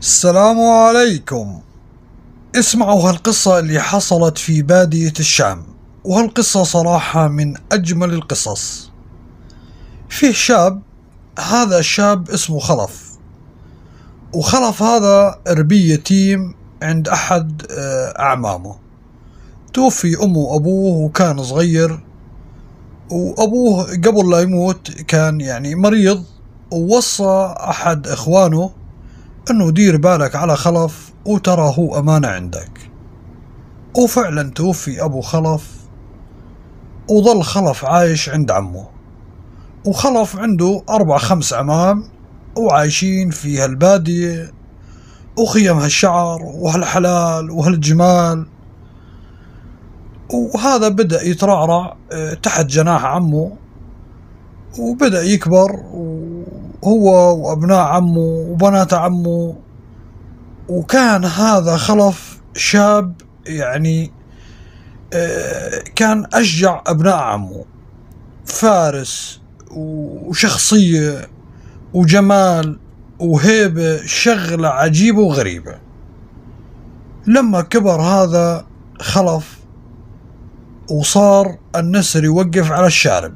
السلام عليكم اسمعوا هالقصة اللي حصلت في بادية الشام وهالقصة صراحة من أجمل القصص فيه شاب هذا الشاب اسمه خلف وخلف هذا ربي يتيم عند أحد آه، أعمامه توفي أمه وأبوه وكان صغير وأبوه قبل لا يموت كان يعني مريض ووصى أحد إخوانه أنه دير بالك على خلف وترى هو أمانة عندك وفعلا توفي أبو خلف وظل خلف عايش عند عمه وخلف عنده أربع خمس عمام وعايشين في هالبادية وخيم هالشعر وهالحلال وهالجمال وهذا بدأ يترعرع آه، تحت جناح عمه وبدأ يكبر و هو وأبناء عمه وبنات عمه وكان هذا خلف شاب يعني آه، كان أشجع أبناء عمه فارس وشخصية وجمال وهيبة شغلة عجيبة وغريبة لما كبر هذا خلف وصار النسر يوقف على الشارب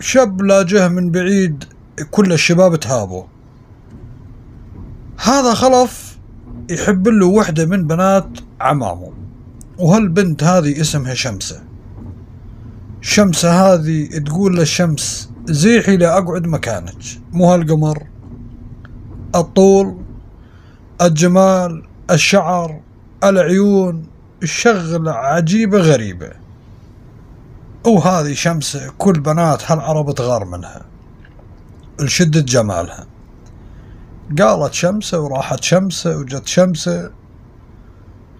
شاب لاجه من بعيد كل الشباب تهابوا هذا خلف يحب له وحدة من بنات عمامه وهالبنت هذه اسمها شمسة شمسة هذه تقول للشمس زيحي لأقعد مكانك مو هالقمر الطول الجمال الشعر العيون الشغلة عجيبة غريبة وهذه شمسة كل بنات هالعرب تغار منها لشدة جمالها قالت شمسة وراحت شمسة وجت شمسة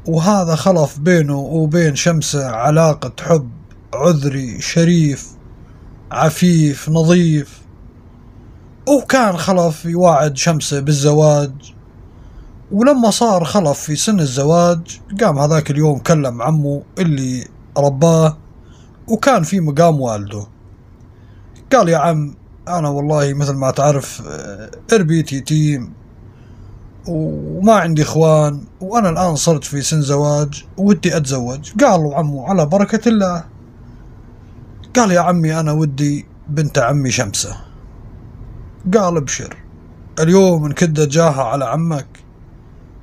وهذا خلف بينه وبين شمسة علاقة حب عذري شريف عفيف نظيف وكان خلف يواعد شمسة بالزواج ولما صار خلف في سن الزواج قام هذاك اليوم كلم عمه اللي رباه وكان في مقام والده قال يا عم انا والله مثل ما تعرف اربيت آه، يتيم وما عندي اخوان وانا الان صرت في سن زواج ودي اتزوج قالوا عمو على بركة الله قال يا عمي انا ودي بنت عمي شمسة قال ابشر اليوم نكد جاها على عمك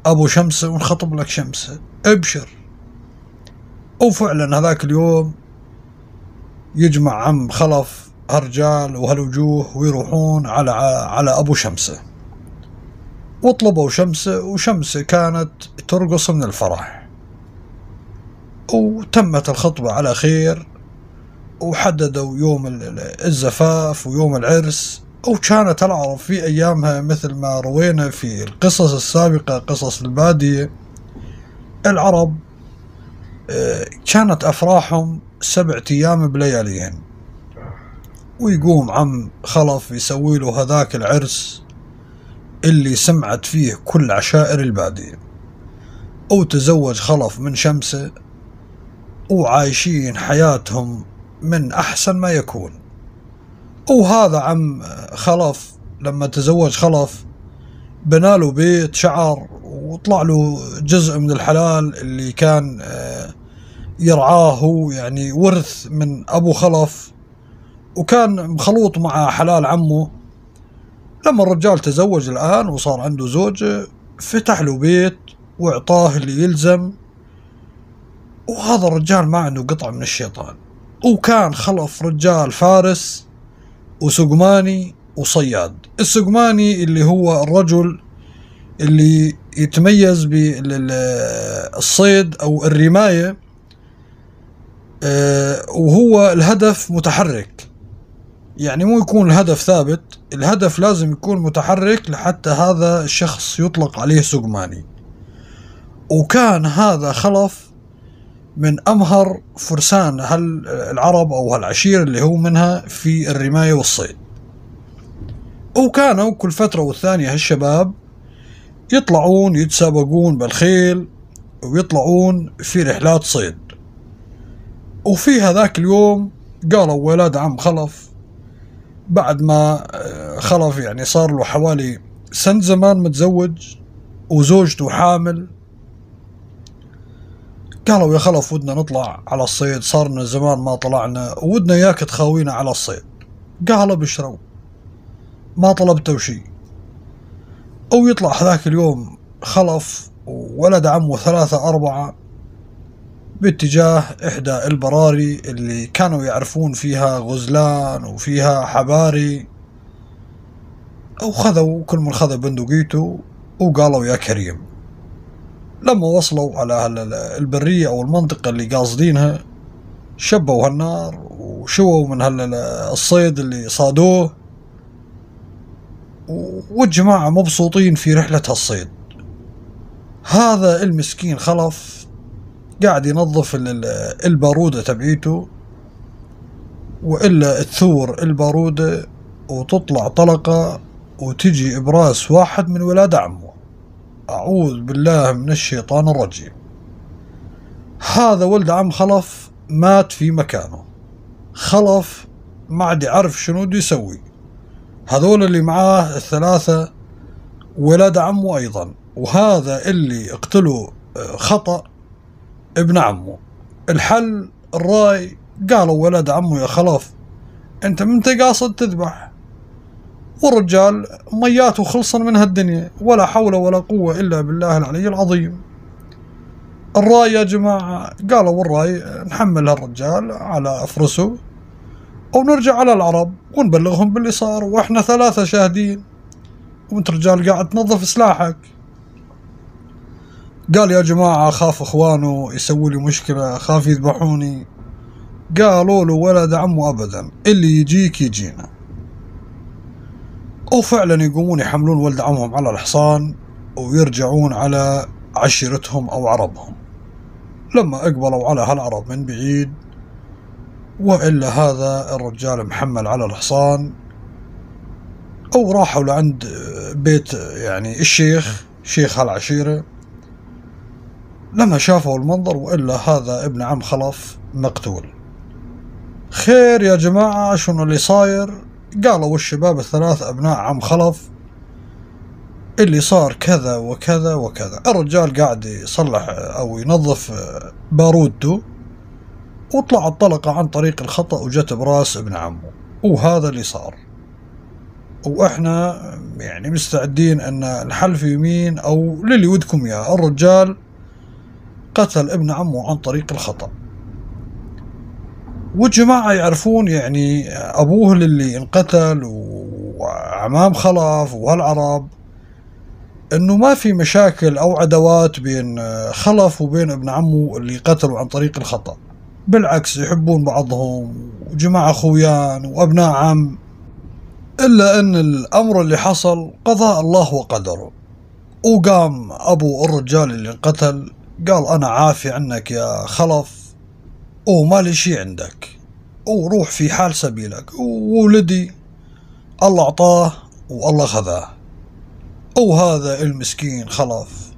ابو شمسة ونخطب لك شمسة ابشر وفعلا هذاك اليوم يجمع عم خلف هالرجال وهالوجوه ويروحون على على ابو شمسه وطلبوا شمسه وشمسه كانت ترقص من الفرح وتمت الخطبه على خير وحددوا يوم الزفاف ويوم العرس وكانت العرب في أيامها مثل ما روينا في القصص السابقة قصص البادية العرب آه، كانت أفراحهم سبع أيام بلياليين ويقوم عم خلف يسوي له هذاك العرس اللي سمعت فيه كل عشائر البادية أو تزوج خلف من شمسة وعايشين حياتهم من أحسن ما يكون وهذا عم خلف لما تزوج خلف بناله بيت شعر وطلع له جزء من الحلال اللي كان آه، يرعاه يعني ورث من أبو خلف وكان مخلوط مع حلال عمه لما الرجال تزوج الآن وصار عنده زوجة فتح له بيت وإعطاه اللي يلزم وهذا الرجال ما عنده قطع من الشيطان وكان خلف رجال فارس وسقماني وصياد السقماني اللي هو الرجل اللي يتميز بالصيد أو الرماية آه، وهو الهدف متحرك يعني مو يكون الهدف ثابت الهدف لازم يكون متحرك لحتى هذا الشخص يطلق عليه سوقماني وكان هذا خلف من امهر فرسان هل العرب او هالعشير اللي هو منها في الرمايه والصيد وكانوا كل فتره والثانيه هالشباب يطلعون يتسابقون بالخيل ويطلعون في رحلات صيد وفي هذاك اليوم قالوا ولاد عم خلف بعد ما آه، خلف يعني صار له حوالي سنة زمان متزوج وزوجته حامل قالوا يا خلف ودنا نطلع على الصيد صار لنا زمان ما طلعنا ودنا اياك تخاوينا على الصيد قالوا بشروا ما طلبته شيء او يطلع هذاك اليوم خلف وولد عمه ثلاثة أربعة باتجاه إحدى البراري اللي كانوا يعرفون فيها غزلان وفيها حباري وخذوا كل من خذ بندقيته وقالوا يا كريم لما وصلوا على البرية أو المنطقة اللي قاصدينها شبوا هالنار وشووا من هالصيد اللي صادوه والجماعة مبسوطين في رحلة هالصيد هذا المسكين خلف قاعد ينظف البارودة تبعيته وإلا تثور البارودة وتطلع طلقة وتجي إبراس واحد من ولاد عمه أعوذ بالله من الشيطان الرجيم هذا ولد عم خلف مات في مكانه خلف ما عاد يعرف شنو بده يسوي هذول اللي معاه الثلاثة ولاد عمه أيضا وهذا اللي اقتله آه، خطأ ابن عمه الحل الراي قالوا ولد عمه يا خلاف انت من قاصد تذبح والرجال مياته خلصا من هالدنيا ولا حول ولا قوة إلا بالله العلي العظيم الراي يا جماعة قالوا الراي نحمل هالرجال على أفرسه أو نرجع على العرب ونبلغهم باللي صار وإحنا ثلاثة شاهدين وانت رجال قاعد تنظف سلاحك قال يا جماعة أخاف إخوانه يسووا لي مشكلة أخاف يذبحوني قالوا له ولد عمه أبدا اللي يجيك يجينا وفعلا يقومون يحملون ولد عمهم على الحصان ويرجعون على عشيرتهم أو عربهم لما أقبلوا على هالعرب من بعيد وإلا هذا الرجال محمل على الحصان أو راحوا لعند بيت يعني الشيخ شيخ هالعشيرة لما شافوا المنظر وإلا هذا ابن عم خلف مقتول خير يا جماعة شنو اللي صاير قالوا الشباب الثلاث أبناء عم خلف اللي صار كذا وكذا وكذا الرجال قاعد يصلح أو ينظف بارودته وطلع الطلقة عن طريق الخطأ وجت براس ابن عمه وهذا اللي صار واحنا يعني مستعدين ان نحلف يمين او للي ودكم يا الرجال قتل ابن عمه عن طريق الخطأ والجماعة يعرفون يعني أبوه اللي انقتل وعمام خلف وهالعرب انه ما في مشاكل او عداوات بين خلف وبين ابن عمه اللي قتلوا عن طريق الخطأ بالعكس يحبون بعضهم وجماعة خويان وابناء عم الا ان الامر اللي حصل قضاء الله وقدره وقام ابو الرجال اللي انقتل قال أنا عافي عنك يا خلف وما لي شي عندك وروح في حال سبيلك وولدي الله أعطاه والله خذاه وهذا المسكين خلف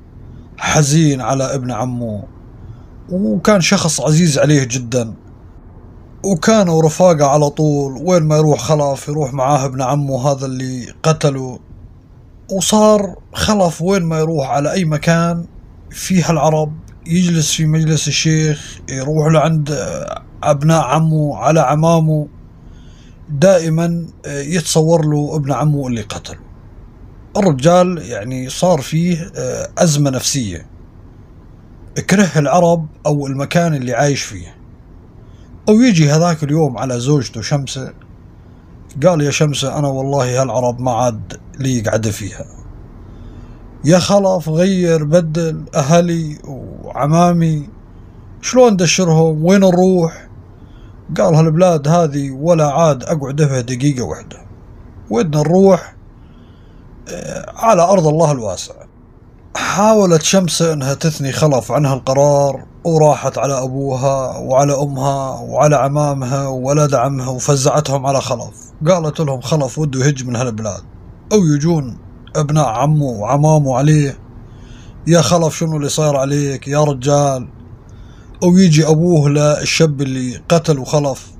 حزين على ابن عمه وكان شخص عزيز عليه جدا وكانوا رفاقة على طول وين ما يروح خلف يروح معاه ابن عمه هذا اللي قتله وصار خلف وين ما يروح على أي مكان فيها العرب يجلس في مجلس الشيخ يروح لعند آه، أبناء عمه على عمامه دائما آه، يتصور له ابن عمه اللي قتله الرجال يعني صار فيه آه، أزمة نفسية كره العرب أو المكان اللي عايش فيه أو يجي هذاك اليوم على زوجته شمسة قال يا شمسة أنا والله هالعرب ما عاد لي قعدة فيها يا خلف غير بدل أهلي وعمامي شلون دشرهم وين نروح قال هالبلاد هذه ولا عاد أقعد فيها دقيقة واحدة ودنا نروح آه، على أرض الله الواسع حاولت شمسة أنها تثني خلف عن هالقرار وراحت على أبوها وعلى أمها وعلى عمامها وولد عمها وفزعتهم على خلف قالت لهم خلف وده يهج من هالبلاد أو يجون ابناء عمه وعمامه عليه يا خلف شنو اللي صار عليك يا رجال او يجي ابوه للشاب اللي قتل وخلف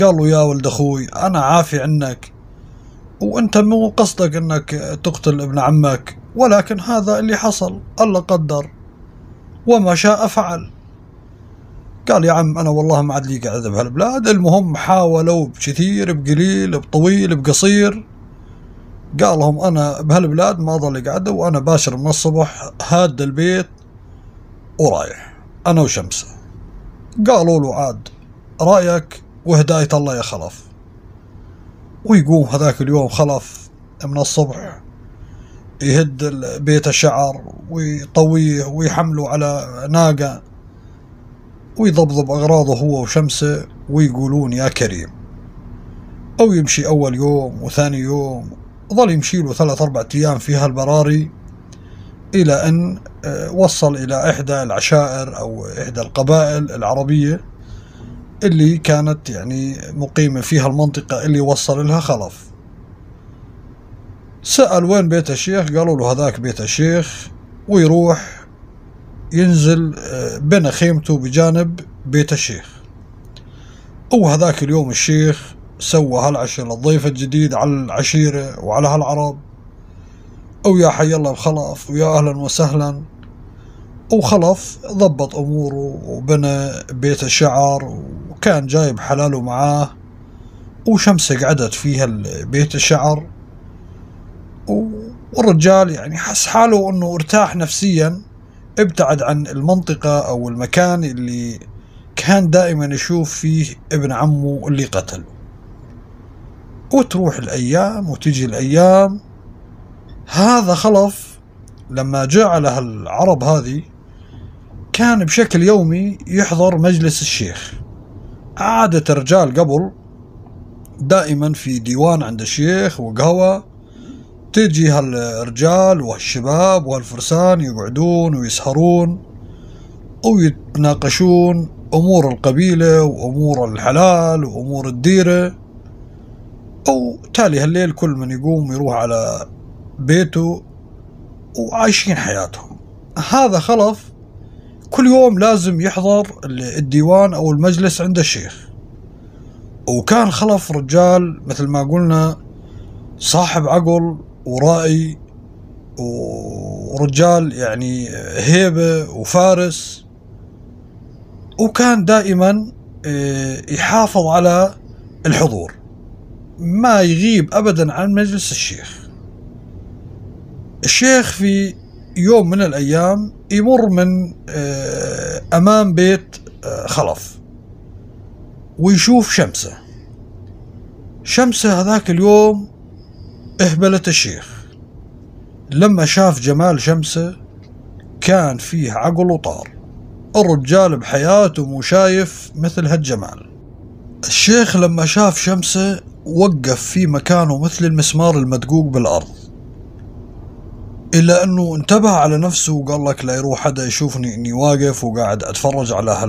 قال له يا ولد اخوي انا عافي عنك وانت مو قصدك انك تقتل ابن عمك ولكن هذا اللي حصل الله قدر وما شاء فعل قال يا عم انا والله ما عاد لي قاعد بهالبلاد المهم حاولوا بكثير بقليل بطويل بقصير قال لهم أنا بهالبلاد ما اظل قعدة وأنا باشر من الصبح هاد البيت ورايح أنا وشمسة قالوا له عاد رأيك وهداية الله يا خلف ويقوم هذاك اليوم خلف من الصبح يهد بيت الشعر ويطويه ويحمله على ناقة ويضبضب أغراضه هو وشمسه ويقولون يا كريم أو يمشي أول يوم وثاني يوم ظل يمشي له ثلاث أربع أيام في هالبراري إلى أن آه، وصل إلى إحدى العشائر أو إحدى القبائل العربية اللي كانت يعني مقيمة فيها المنطقة اللي وصل لها خلف سأل وين بيت الشيخ قالوا له هذاك بيت الشيخ ويروح ينزل آه، بنى خيمته بجانب بيت الشيخ وهذاك اليوم الشيخ سوى هالعشيرة للضيف الجديد على العشيرة وعلى هالعرب أو يا حي الله بخلف ويا أهلا وسهلا وخلف ضبط أموره وبنى بيت الشعر وكان جايب حلاله معاه وشمسة قعدت فيها بيت الشعر والرجال يعني حس حاله أنه ارتاح نفسيا ابتعد عن المنطقة أو المكان اللي كان دائما يشوف فيه ابن عمه اللي قتله وتروح الأيام وتجي الأيام هذا خلف لما جاء على العرب هذه كان بشكل يومي يحضر مجلس الشيخ عادة الرجال قبل دائما في ديوان عند الشيخ وقهوة تجي هالرجال والشباب والفرسان يقعدون ويسهرون ويتناقشون أمور القبيلة وأمور الحلال وأمور الديرة أو تالي هالليل كل من يقوم يروح على بيته وعايشين حياتهم هذا خلف كل يوم لازم يحضر الديوان أو المجلس عند الشيخ وكان خلف رجال مثل ما قلنا صاحب عقل ورأي ورجال يعني هيبة وفارس وكان دائما آه، يحافظ على الحضور ما يغيب أبدا عن مجلس الشيخ الشيخ في يوم من الأيام يمر من آه، أمام بيت آه، خلف ويشوف شمسة شمسة هذاك اليوم اهبلت الشيخ لما شاف جمال شمسة كان فيه عقل وطار الرجال بحياته مو شايف مثل هالجمال الشيخ لما شاف شمسه وقف في مكانه مثل المسمار المدقوق بالأرض إلا أنه انتبه على نفسه وقال لك لا يروح حدا يشوفني أني واقف وقاعد أتفرج على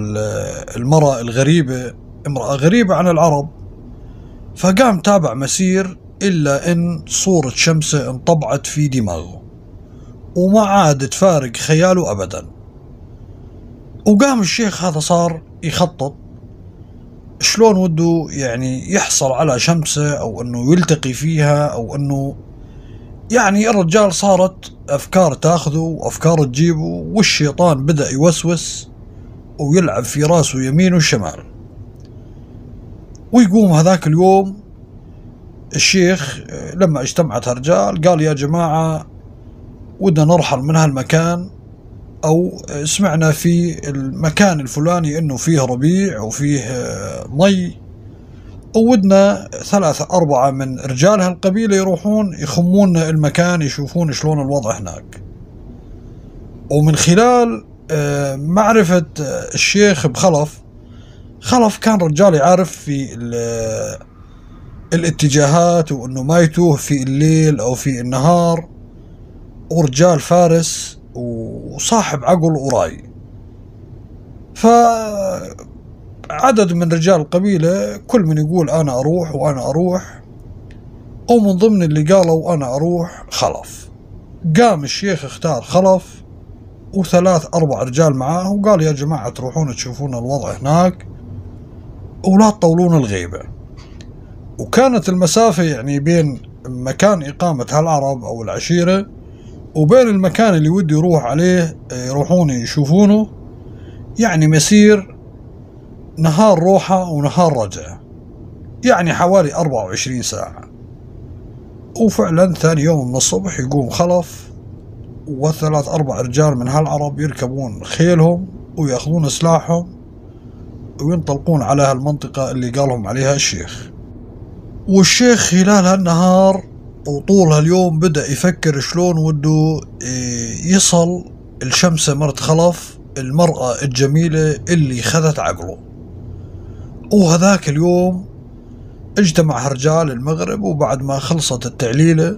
المرأة الغريبة امرأة غريبة عن العرب فقام تابع مسير إلا أن صورة شمسه انطبعت في دماغه وما عاد تفارق خياله أبدا وقام الشيخ هذا صار يخطط شلون وده يعني يحصل على شمسة أو أنه يلتقي فيها أو أنه يعني الرجال صارت أفكار تاخذه وأفكار تجيبه والشيطان بدأ يوسوس ويلعب في راسه يمين وشمال ويقوم هذاك اليوم الشيخ لما اجتمعت هالرجال قال يا جماعة ودنا نرحل من هالمكان او سمعنا في المكان الفلاني انه فيه ربيع وفيه مي آه، ودنا ثلاثة أربعة من رجال هالقبيلة يروحون يخمون المكان يشوفون شلون الوضع هناك ومن خلال آه، معرفة آه، الشيخ بخلف خلف كان رجال يعرف في الاتجاهات وانه ما يتوه في الليل او في النهار ورجال فارس وصاحب عقل وراي ف عدد من رجال القبيلة كل من يقول أنا أروح وأنا أروح ومن ضمن اللي قالوا أنا أروح خلف قام الشيخ اختار خلف وثلاث أربع رجال معاه وقال يا جماعة تروحون تشوفون الوضع هناك ولا تطولون الغيبة وكانت المسافة يعني بين مكان إقامة هالعرب أو العشيرة وبين المكان اللي ودي يروح عليه آه، يروحون يشوفونه يعني مسير نهار روحة ونهار رجعة يعني حوالي 24 ساعة وفعلا ثاني يوم من الصبح يقوم خلف وثلاث أربع رجال من هالعرب يركبون خيلهم ويأخذون سلاحهم وينطلقون على هالمنطقة اللي قالهم عليها الشيخ والشيخ خلال هالنهار وطول هاليوم بدا يفكر شلون وده إيه، يصل الشمسة مرت خلف المرأة الجميلة اللي خذت عقله وهذاك اليوم اجتمع هرجال المغرب وبعد ما خلصت التعليلة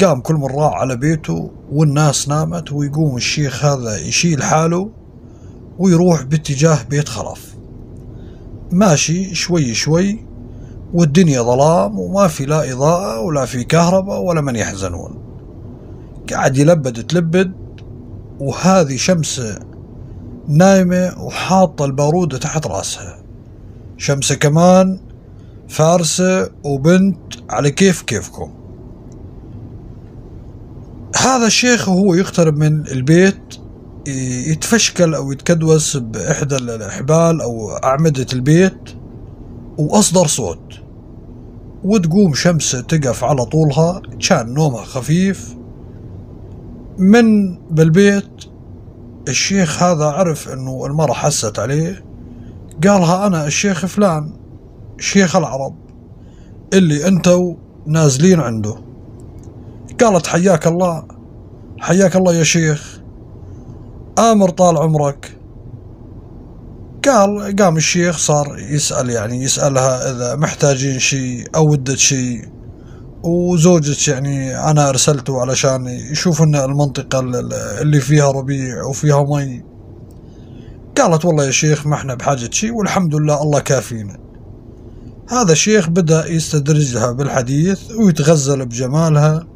قام كل من راح على بيته والناس نامت ويقوم الشيخ هذا يشيل حاله ويروح باتجاه بيت خلف ماشي شوي شوي والدنيا ظلام وما في لا إضاءة ولا في كهرباء ولا من يحزنون قاعد يلبد تلبد وهذه شمسه نايمة وحاطة البارودة تحت راسها شمسه كمان فارسة وبنت على كيف كيفكم هذا الشيخ وهو يقترب من البيت يتفشكل أو يتكدوس بإحدى الحبال أو أعمدة البيت وأصدر صوت وتقوم شمس تقف على طولها كان نومها خفيف من بالبيت الشيخ هذا عرف انه المرة حست عليه قالها انا الشيخ فلان شيخ العرب اللي انتو نازلين عنده قالت حياك الله حياك الله يا شيخ امر طال عمرك قال قام الشيخ صار يسأل يعني يسألها إذا محتاجين شيء أو ودت شيء وزوجة يعني أنا أرسلته علشان يشوف إن المنطقة اللي فيها ربيع وفيها مي قالت والله يا شيخ ما احنا بحاجة شيء والحمد لله الله كافينا هذا الشيخ بدأ يستدرجها بالحديث ويتغزل بجمالها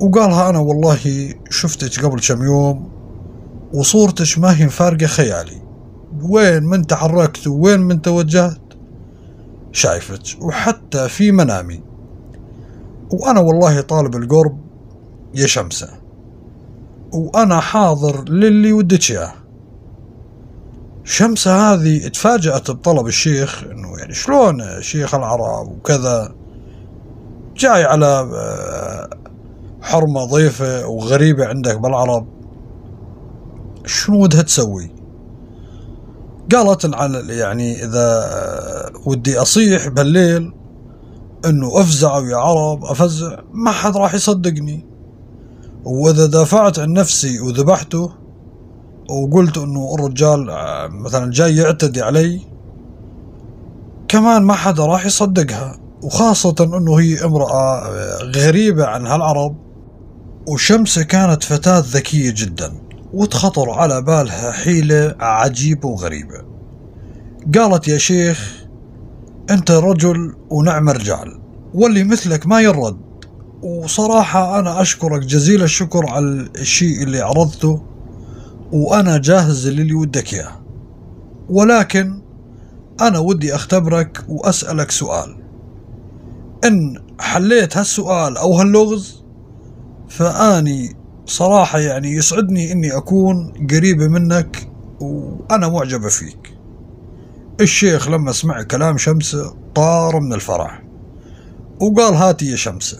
وقالها أنا والله شفتك قبل كم يوم وصورتك ما هي مفارقة خيالي وين من تحركت وين من توجهت شايفت وحتى في منامي وأنا والله طالب القرب يا شمسة وأنا حاضر للي ودك إياه شمسة هذه تفاجأت بطلب الشيخ إنه يعني شلون شيخ العرب وكذا جاي على آه، حرمة ضيفة وغريبة عندك بالعرب شنو ودها تسوي؟ قالت يعني إذا ودي أصيح بالليل إنه أفزعوا يا عرب أفزع ما حد راح يصدقني وإذا دافعت عن نفسي وذبحته وقلت إنه الرجال آه، مثلا جاي يعتدي علي كمان ما حدا راح يصدقها وخاصة أنه هي امرأة آه، غريبة عن هالعرب وشمسة كانت فتاة ذكية جداً وتخطر على بالها حيلة عجيبة وغريبة قالت يا شيخ أنت رجل ونعم رجال واللي مثلك ما يرد وصراحة أنا أشكرك جزيل الشكر على الشيء اللي عرضته وأنا جاهز للي ودك إياه ولكن أنا ودي أختبرك وأسألك سؤال إن حليت هالسؤال أو هاللغز فأني صراحة يعني يسعدني إني أكون قريبة منك وأنا معجبة فيك الشيخ لما سمع كلام شمسة طار من الفرح وقال هاتي يا شمسة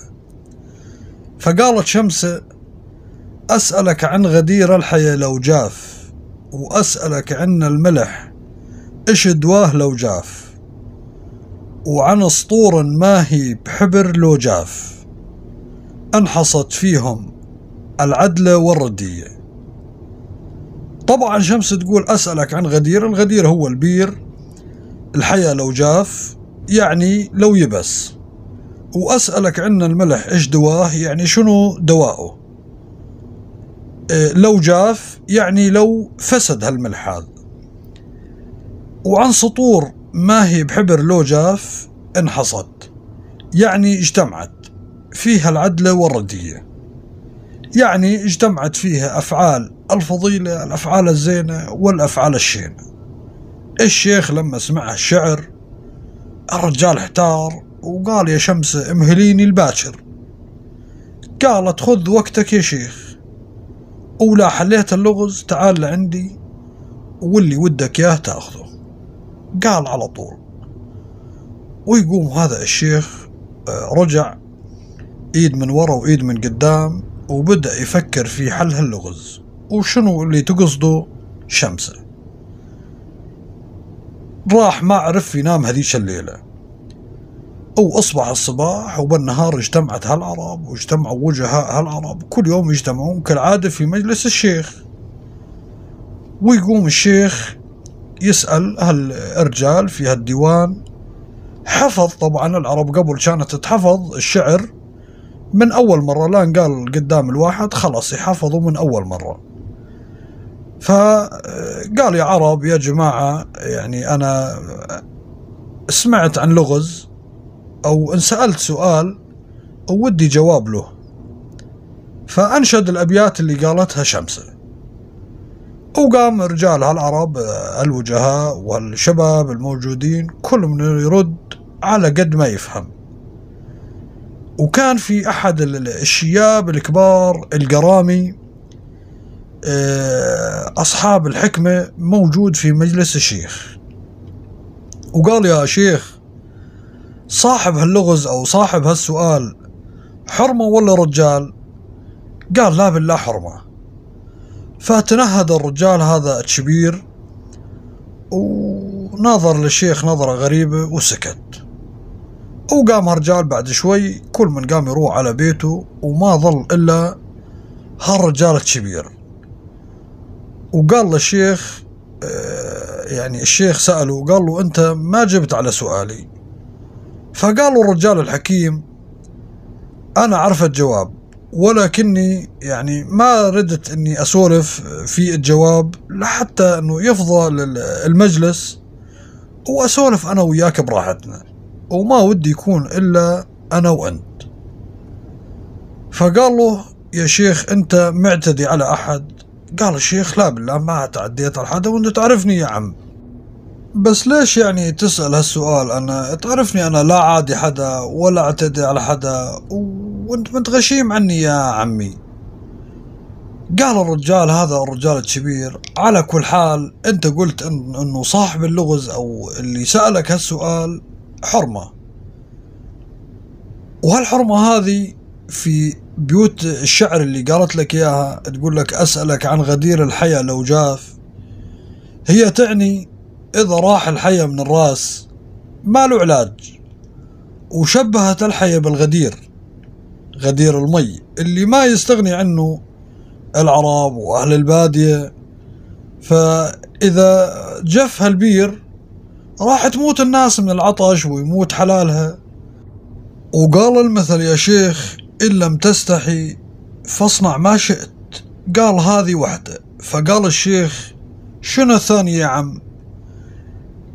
فقالت شمسة أسألك عن غدير الحياة لو جاف وأسألك عن الملح إيش دواه لو جاف وعن اسطور ماهي بحبر لو جاف انحصت فيهم العدل والردية طبعا شمس تقول أسألك عن غدير الغدير هو البير الحياه لو جاف يعني لو يبس وأسألك عن الملح إيش دواه يعني شنو دواءه إيه، لو جاف يعني لو فسد هالملح هذا وعن سطور ما هي بحبر لو جاف انحصت يعني اجتمعت فيها العدلة والردية يعني اجتمعت فيها أفعال الفضيلة الأفعال الزينة والأفعال الشينة الشيخ لما سمع الشعر الرجال احتار وقال يا شمس امهليني الباكر قالت خذ وقتك يا شيخ ولا حليت اللغز تعال لعندي واللي ودك اياه تاخذه قال على طول ويقوم هذا الشيخ آه، رجع ايد من ورا وايد من قدام وبدأ يفكر في حل هاللغز وشنو اللي تقصده شمسة راح ما عرف ينام هذيش الليلة وأصبح الصباح وبالنهار اجتمعت هالعرب واجتمعوا وجهاء هالعرب كل يوم يجتمعون كالعادة في مجلس الشيخ ويقوم الشيخ يسأل هالرجال في هالديوان حفظ طبعا العرب قبل كانت تحفظ الشعر من أول مرة لان قال قدام الواحد خلاص يحفظوا من أول مرة فقال يا عرب يا جماعة يعني أنا سمعت عن لغز أو انسألت سؤال ودي جواب له فأنشد الأبيات اللي قالتها شمسة وقام رجال هالعرب الوجهاء والشباب الموجودين كل من يرد على قد ما يفهم وكان في احد الشياب الكبار القرامي آه، اصحاب الحكمه موجود في مجلس الشيخ وقال يا شيخ صاحب هاللغز او صاحب هالسؤال حرمه ولا رجال قال لا بالله حرمه فتنهد الرجال هذا الشبير ونظر للشيخ نظره غريبه وسكت وقام الرجال بعد شوي كل من قام يروح على بيته وما ظل إلا هالرجال الكبير وقال للشيخ آه، يعني الشيخ سأله وقال له أنت ما جبت على سؤالي فقال له الرجال الحكيم أنا عرف الجواب ولكني يعني ما ردت أني أسولف في الجواب لحتى أنه يفضى المجلس وأسولف أنا وياك براحتنا وما ودي يكون إلا أنا وأنت فقال له يا شيخ أنت معتدي على أحد قال الشيخ لا بالله ما تعديت على حدا وأنت تعرفني يا عم بس ليش يعني تسأل هالسؤال أنا تعرفني أنا لا عادي حدا ولا اعتدي على حدا وانت متغشيم عني يا عمي قال الرجال هذا الرجال الكبير على كل حال انت قلت إن انه صاحب اللغز او اللي سألك هالسؤال حرمة وهالحرمة هذه في بيوت الشعر اللي قالت لك إياها تقول لك أسألك عن غدير الحيا لو جاف هي تعني إذا راح الحيا من الراس ما له علاج وشبهت الحيا بالغدير غدير المي اللي ما يستغني عنه العرب وأهل البادية فإذا جف هالبير راح تموت الناس من العطش ويموت حلالها وقال المثل يا شيخ إن لم تستحي فاصنع ما شئت قال هذه وحدة فقال الشيخ شنو الثانية يا عم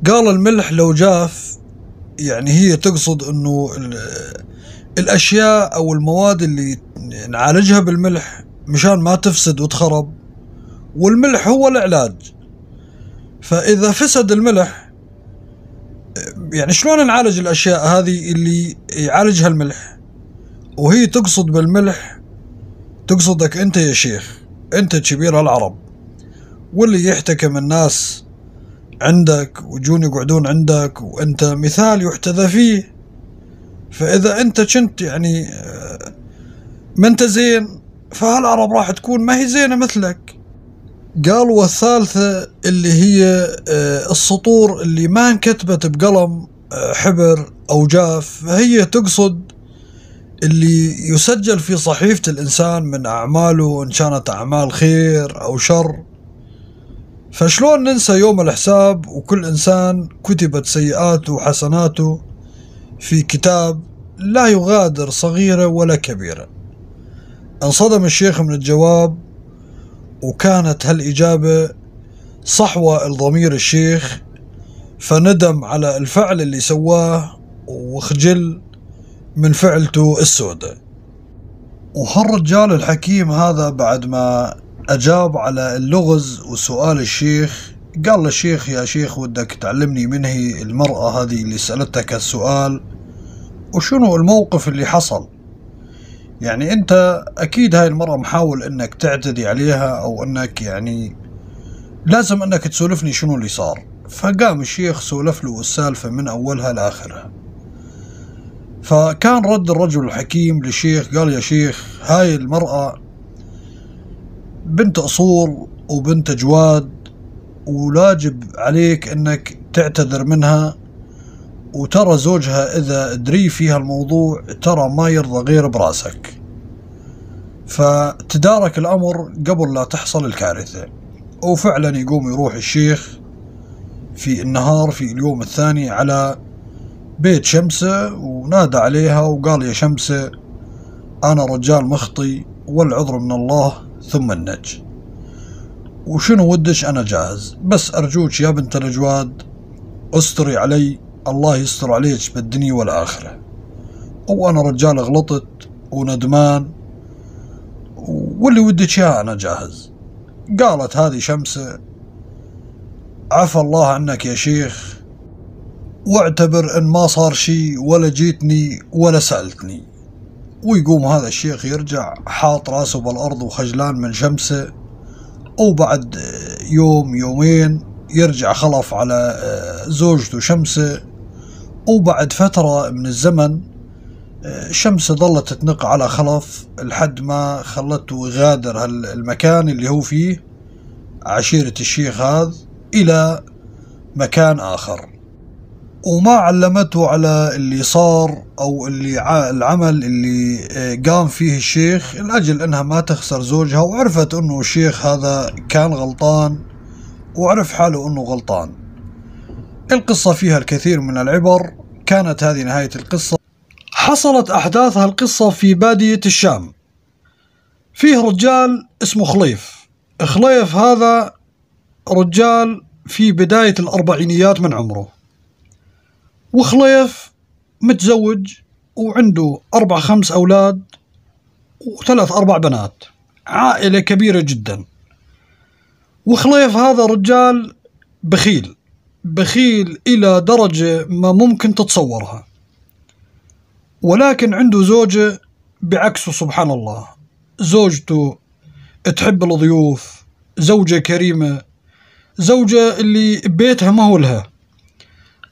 قال الملح لو جاف يعني هي تقصد أنه الأشياء أو المواد اللي نعالجها بالملح مشان ما تفسد وتخرب والملح هو العلاج فإذا فسد الملح يعني شلون نعالج الاشياء هذه اللي يعالجها الملح وهي تقصد بالملح تقصدك انت يا شيخ انت كبير العرب واللي يحتكم الناس عندك ويجون يقعدون عندك وانت مثال يحتذى فيه فاذا انت كنت يعني آه، ما انت زين فهالعرب راح تكون ما هي زينه مثلك قال والثالثة اللي هي آه، السطور اللي ما انكتبت بقلم آه، حبر أو جاف فهي تقصد اللي يسجل في صحيفة الإنسان من أعماله إن كانت أعمال خير أو شر فشلون ننسى يوم الحساب وكل إنسان كتبت سيئاته وحسناته في كتاب لا يغادر صغيرة ولا كبيرة انصدم الشيخ من الجواب وكانت هالإجابة صحوة لضمير الشيخ فندم على الفعل اللي سواه وخجل من فعلته السوداء وهالرجال الحكيم هذا بعد ما أجاب على اللغز وسؤال الشيخ قال للشيخ يا شيخ ودك تعلمني من هي المرأة هذه اللي سألتك السؤال وشنو الموقف اللي حصل يعني انت اكيد هاي المره محاول انك تعتدي عليها او انك يعني لازم انك تسولفني شنو اللي صار فقام الشيخ سولف له السالفه من اولها لاخرها فكان رد الرجل الحكيم للشيخ قال يا شيخ هاي المرأة بنت أصول وبنت جواد ولاجب عليك أنك تعتذر منها وترى زوجها إذا دري فيها الموضوع ترى ما يرضى غير براسك فتدارك الأمر قبل لا تحصل الكارثة وفعلا يقوم يروح الشيخ في النهار في اليوم الثاني على بيت شمسة ونادى عليها وقال يا شمسة أنا رجال مخطي والعذر من الله ثم النج وشنو ودش أنا جاهز بس أرجوك يا بنت الأجواد استري علي الله يستر عليك بالدنيا والآخرة وأنا رجال غلطت وندمان واللي ودك اياه أنا جاهز قالت هذه شمسة عفى الله عنك يا شيخ واعتبر ان ما صار شي ولا جيتني ولا سألتني ويقوم هذا الشيخ يرجع حاط راسه بالأرض وخجلان من شمسه وبعد يوم يومين يرجع خلف على آه، زوجته شمسه وبعد فترة من الزمن الشمس آه، ظلت تنق على خلف لحد ما خلته يغادر هالمكان اللي هو فيه عشيرة الشيخ هذا إلى مكان آخر وما علمته على اللي صار أو اللي العمل اللي آه، قام فيه الشيخ لأجل أنها ما تخسر زوجها وعرفت أنه الشيخ هذا كان غلطان وعرف حاله أنه غلطان القصة فيها الكثير من العبر كانت هذه نهاية القصة حصلت أحداث هالقصة في بادية الشام فيه رجال اسمه خليف خليف هذا رجال في بداية الأربعينيات من عمره وخليف متزوج وعنده أربع خمس أولاد وثلاث أربع بنات عائلة كبيرة جدا وخليف هذا رجال بخيل بخيل إلى درجة ما ممكن تتصورها ولكن عنده زوجة بعكسه سبحان الله زوجته تحب الضيوف زوجة كريمة زوجة اللي بيتها ما هو لها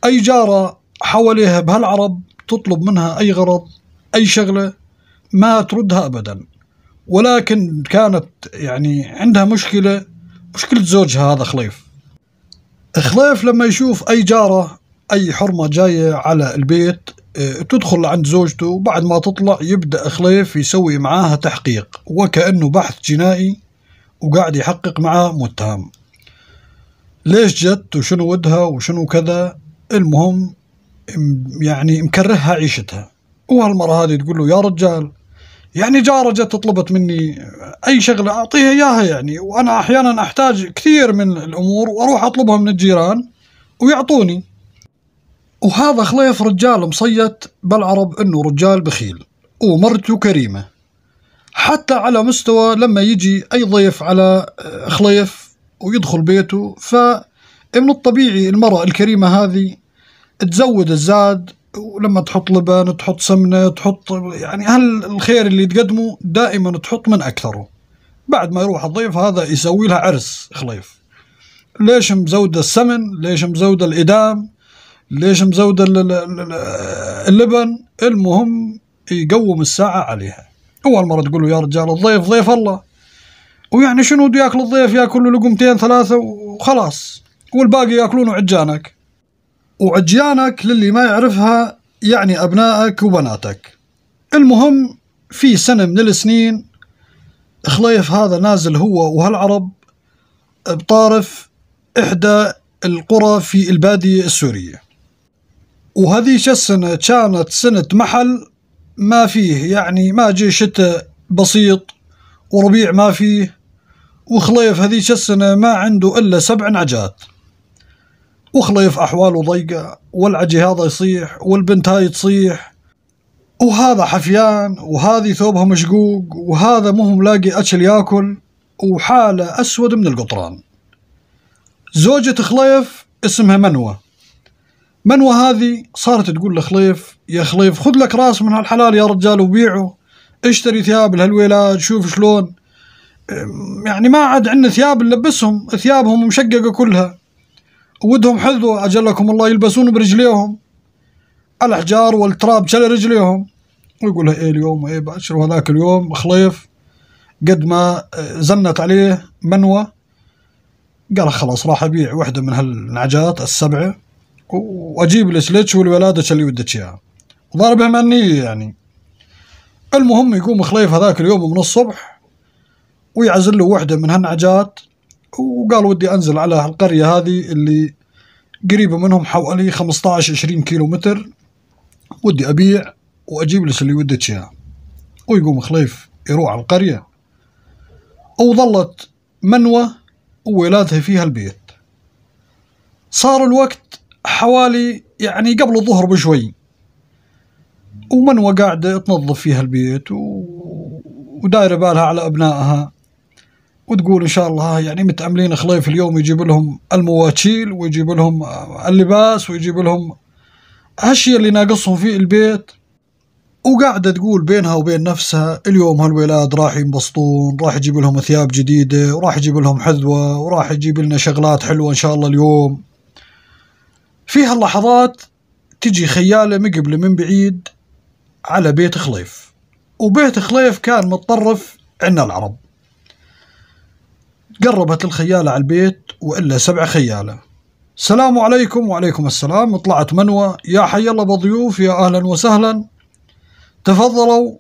أي جارة حواليها بهالعرب تطلب منها أي غرض أي شغلة ما تردها أبدا ولكن كانت يعني عندها مشكلة مشكلة زوجها هذا خليف خليف لما يشوف أي جارة أي حرمة جاية على البيت آه، تدخل عند زوجته وبعد ما تطلع يبدأ خليف يسوي معاها تحقيق وكأنه بحث جنائي وقاعد يحقق معاه متهم ليش جت وشنو ودها وشنو كذا المهم يعني مكرهها عيشتها وهالمرة هذه تقول له يا رجال يعني جارة جت طلبت مني أي شغلة أعطيها إياها يعني وأنا أحيانا أحتاج كثير من الأمور وأروح أطلبها من الجيران ويعطوني وهذا خليف رجال مصيت بالعرب أنه رجال بخيل ومرته كريمة حتى على مستوى لما يجي أي ضيف على آه، خليف ويدخل بيته فمن الطبيعي المرأة الكريمة هذه تزود الزاد ولما تحط لبن تحط سمنه تحط يعني هالخير اللي تقدمه دائما تحط من اكثره بعد ما يروح الضيف هذا يسوي لها عرس خليف ليش مزوده السمن ليش مزوده الادام ليش مزوده اللبن المهم يقوم الساعه عليها اول مره تقول له يا رجال الضيف ضيف الله ويعني شنو ياكل الضيف ياكل له لقمتين ثلاثه وخلاص والباقي ياكلونه عجانك وعجيانك للي ما يعرفها يعني أبنائك وبناتك المهم في سنة من السنين خليف هذا نازل هو وهالعرب بطارف إحدى القرى في البادية السورية وهذه السنة كانت سنة محل ما فيه يعني ما جي شتاء بسيط وربيع ما فيه وخليف هذيك السنة ما عنده إلا سبع نعجات وخليف أحواله ضيقة والعجي هذا يصيح والبنت هاي تصيح وهذا حفيان وهذه ثوبها مشقوق وهذا مو ملاقي أكل ياكل وحالة أسود من القطران زوجة خليف اسمها منوى منوى هذه صارت تقول لخليف يا خليف خذ لك راس من هالحلال يا رجال وبيعه اشتري ثياب لهالولاد شوف شلون يعني ما عاد عندنا ثياب نلبسهم ثيابهم مشققة كلها ودهم حذو أجلكم الله يلبسون برجليهم الأحجار والتراب شل رجليهم ويقولها إيه اليوم إيه بأشر وهذاك اليوم خليف قد ما آه، زنت عليه منوة قال خلاص راح أبيع واحدة من هالنعجات السبعة وأجيب السلتش والولادة اللي ودك إياها ضربه منية يعني المهم يقوم خليف هذاك اليوم من الصبح ويعزل له وحده من هالنعجات وقال ودي انزل على هالقريه هذه اللي قريبه منهم حوالي 15 20 كيلو متر ودي ابيع واجيب لك اللي ودك اياه ويقوم خليف يروح على القريه وظلت منوى وولادها فيها البيت صار الوقت حوالي يعني قبل الظهر بشوي ومنوى قاعدة تنظف فيها البيت و... ودايرة بالها على أبنائها وتقول ان شاء الله يعني متاملين خليف اليوم يجيب لهم المواتشيل ويجيب لهم اللباس ويجيب لهم هالشيء اللي ناقصهم في البيت وقاعدة تقول بينها وبين نفسها اليوم هالولاد راح ينبسطون راح يجيب لهم ثياب جديدة وراح يجيب لهم حذوة وراح يجيب لنا شغلات حلوة إن شاء الله اليوم في هاللحظات تجي خيالة مقبلة من بعيد على بيت خليف وبيت خليف كان متطرف عنا العرب قربت الخيالة على البيت وإلا سبع خيالة السلام عليكم وعليكم السلام طلعت منوى يا حي الله بضيوف يا أهلا وسهلا تفضلوا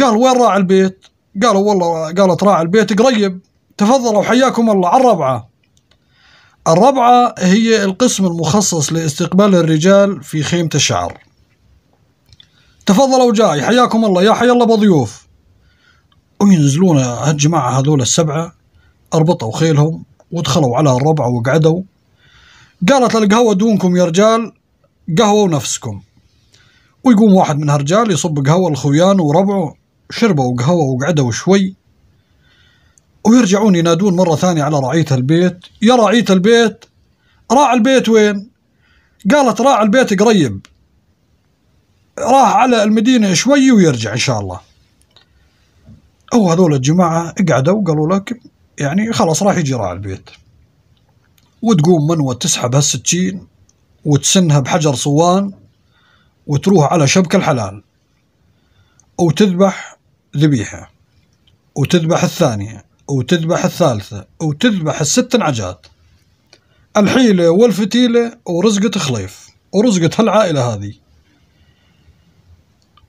قال وين راعي البيت قالوا والله قالت راعي البيت قريب تفضلوا حياكم الله على الربعة الربعة هي القسم المخصص لاستقبال الرجال في خيمة الشعر تفضلوا جاي حياكم الله يا حي الله بضيوف وينزلون هالجماعة هذول السبعة أربطوا خيلهم ودخلوا على الربعة وقعدوا قالت القهوة دونكم يا رجال قهوة ونفسكم ويقوم واحد من هالرجال يصب قهوة لخويانه وربعه شربوا قهوة وقعدوا شوي ويرجعون ينادون مرة ثانية على رعية البيت يا رعية البيت راع البيت وين قالت راع البيت قريب راح على المدينة شوي ويرجع إن شاء الله أو هذول الجماعة قعدوا وقالوا لك يعني خلاص راح يجي راعي البيت وتقوم من وتسحب هالسكين وتسنها بحجر صوان وتروح على شبك الحلال وتذبح ذبيحة وتذبح الثانية وتذبح الثالثة وتذبح الست نعجات الحيلة والفتيلة ورزقة خليف ورزقة هالعائلة هذه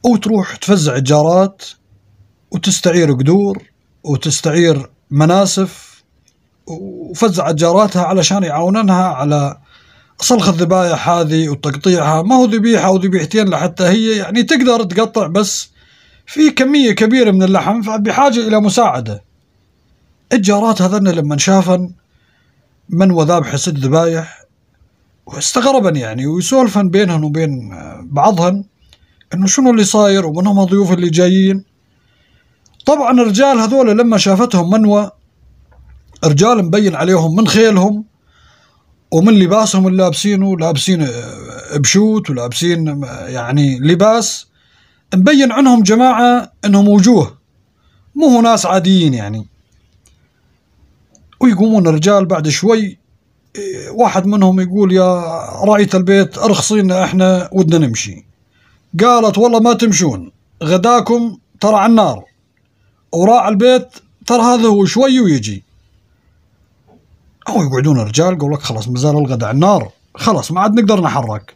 وتروح تفزع الجارات وتستعير قدور وتستعير مناسف وفزعت جاراتها علشان يعاوننها على صلخ الذبايح هذه وتقطيعها ما هو ذبيحة أو ذبيحتين لحتى هي يعني تقدر تقطع بس في كمية كبيرة من اللحم فبحاجة إلى مساعدة الجارات هذن لما شافن من وذاب ست ذبايح واستغربا يعني ويسولفن بينهن وبين بعضهن انه شنو اللي صاير ومن هم الضيوف اللي جايين طبعا الرجال هذول لما شافتهم منوى رجال مبين عليهم من خيلهم ومن لباسهم اللي لابسينه لابسين بشوت ولابسين يعني لباس مبين عنهم جماعة انهم وجوه مو هو ناس عاديين يعني ويقومون الرجال بعد شوي واحد منهم يقول يا رعية البيت ارخصينا احنا ودنا نمشي قالت والله ما تمشون غداكم ترى على النار وراع البيت ترى هذا هو شوي ويجي او يقعدون الرجال يقول لك خلاص مازال الغداء على النار خلاص ما عاد نقدر نحرك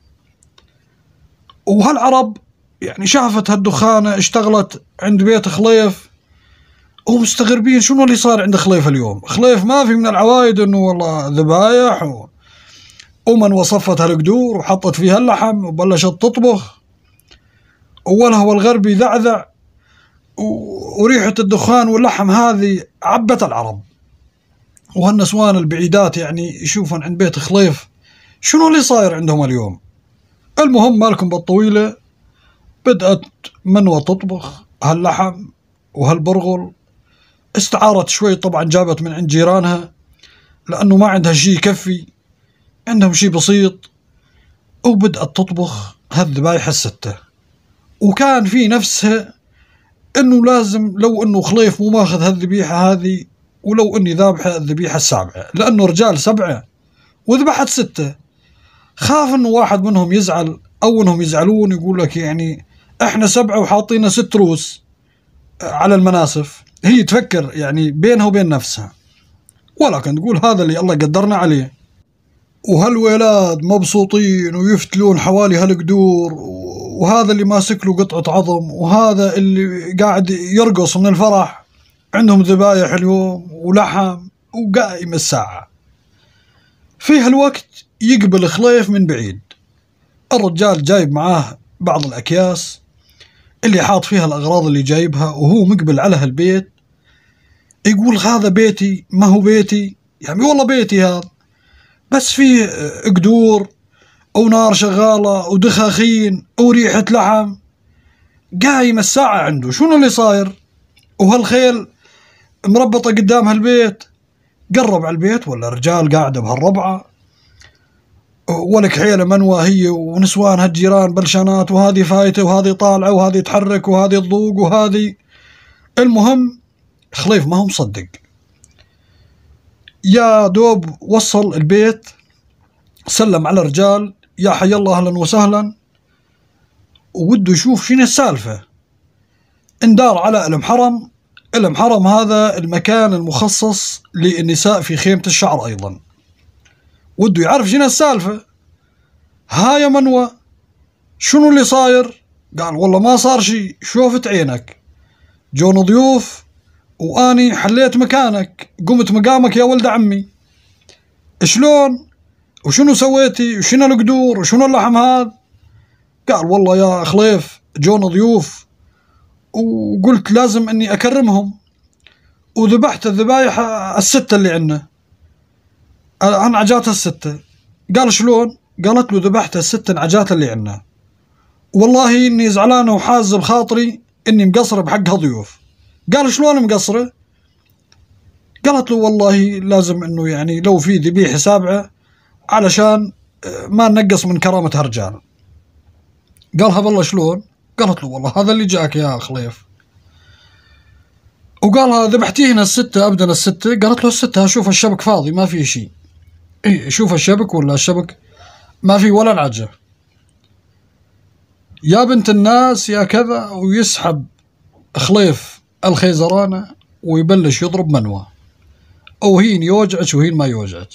وهالعرب يعني شافت هالدخانة اشتغلت عند بيت خليف ومستغربين شنو اللي صار عند خليف اليوم خليف ما في من العوايد انه والله ذبايح و... ومن وصفت هالقدور وحطت فيها اللحم وبلشت تطبخ وولها والغربي ذعذع وريحة الدخان واللحم هذه عبت العرب وهالنسوان البعيدات يعني يشوفن عند بيت خليف شنو اللي صاير عندهم اليوم المهم مالكم بالطويلة بدأت منوى تطبخ هاللحم وهالبرغل استعارت شوي طبعا جابت من عند جيرانها لأنه ما عندها شي يكفي عندهم شي بسيط وبدأت تطبخ هالذبايح الستة وكان في نفسها انه لازم لو انه خليف مو ماخذ هالذبيحه هذه ولو اني ذابحه الذبيحه السابعه لانه رجال سبعه وذبحت سته خاف انه واحد منهم يزعل او انهم يزعلون يقول لك يعني احنا سبعه وحاطينا ست روس آه، على المناسف هي تفكر يعني بينها وبين نفسها ولكن تقول هذا اللي الله قدرنا عليه وهالولاد مبسوطين ويفتلون حوالي هالقدور وهذا اللي ماسك له قطعة عظم وهذا اللي قاعد يرقص من الفرح عندهم ذبايح اليوم ولحم وقائم الساعة في هالوقت يقبل خليف من بعيد الرجال جايب معاه بعض الأكياس اللي حاط فيها الأغراض اللي جايبها وهو مقبل على هالبيت يقول هذا بيتي ما هو بيتي يعني والله بيتي هذا بس فيه قدور أو نار شغالة ودخاخين أو ريحة لحم قايم الساعة عنده شنو اللي صاير وهالخيل مربطة قدام هالبيت قرب على البيت ولا رجال قاعدة بهالربعة ولك حيلة منوى هي ونسوان هالجيران بلشانات وهذه فايتة وهذه طالعة وهذه تحرك وهذه تضوق وهذه المهم خليف ما هو مصدق يا دوب وصل البيت سلم على الرجال يا حي الله اهلا وسهلا وده يشوف شنو السالفه اندار على المحرم المحرم هذا المكان المخصص للنساء في خيمه الشعر ايضا وده يعرف شنو السالفه ها يا منوى شنو اللي صاير قال والله ما صار شيء شوفت عينك جون ضيوف واني حليت مكانك قمت مقامك يا ولد عمي شلون وشنو سويتي وشنو القدور وشنو اللحم هذا قال والله يا خليف جون ضيوف وقلت لازم اني اكرمهم وذبحت الذبايح الستة اللي عندنا عن عجاتها الستة قال شلون قالت له ذبحت الست عجات اللي عندنا والله اني زعلانة وحاز بخاطري اني مقصرة بحقها ضيوف قال شلون مقصرة قالت له والله لازم انه يعني لو في ذبيحة سابعة علشان آه، ما ننقص من كرامة هرجان قالها والله شلون قالت له والله هذا اللي جاك يا خليف وقالها ذبحتيهن الستة أبدا الستة قالت له الستة أشوف الشبك فاضي ما في شيء إيه شوف الشبك ولا الشبك ما في ولا العجة يا بنت الناس يا كذا ويسحب خليف الخيزرانة ويبلش يضرب منوى وهين يوجعك وهين ما يوجعك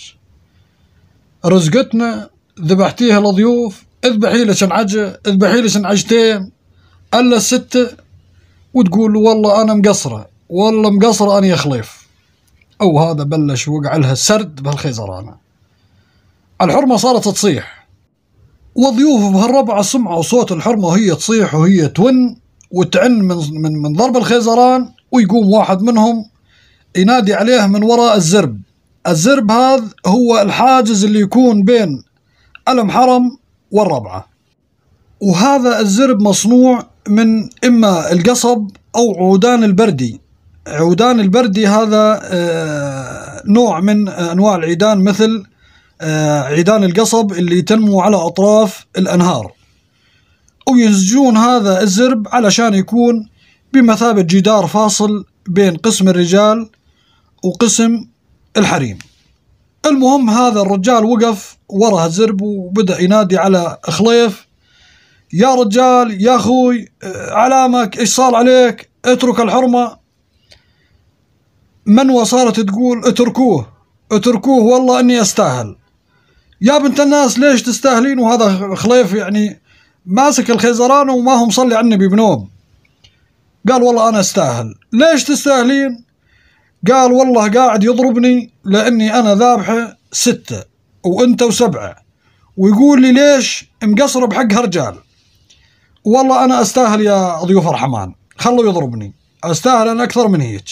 رزقتنا ذبحتيها لضيوف اذبحي لي عجة اذبحي لي عجتين الا الستة وتقول له والله انا مقصرة والله مقصرة انا يا خليف او هذا بلش وقع لها سرد بهالخيزرانة الحرمة صارت تصيح وضيوف بهالربعة سمعوا صوت الحرمة وهي تصيح وهي تون وتعن من من من ضرب الخيزران ويقوم واحد منهم ينادي عليه من وراء الزرب الزرب هذا هو الحاجز اللي يكون بين المحرم والربعة وهذا الزرب مصنوع من إما القصب أو عودان البردي عودان البردي هذا آه، نوع من أنواع العيدان مثل آه، عيدان القصب اللي تنمو على أطراف الأنهار وينسجون هذا الزرب علشان يكون بمثابة جدار فاصل بين قسم الرجال وقسم الحريم المهم هذا الرجال وقف وراها زرب وبدأ ينادي على خليف يا رجال يا أخوي علامك إيش صار عليك اترك الحرمة منوى صارت تقول اتركوه اتركوه والله اني استاهل يا بنت الناس ليش تستاهلين وهذا خليف يعني ماسك الخيزران وما هو مصلي على النبي بنوم قال والله انا استاهل ليش تستاهلين قال والله قاعد يضربني لاني انا ذابحه سته وانت وسبعه ويقول لي ليش مقصر بحق هالرجال والله انا استاهل يا ضيوف الرحمن خلوا يضربني استاهل انا اكثر من هيك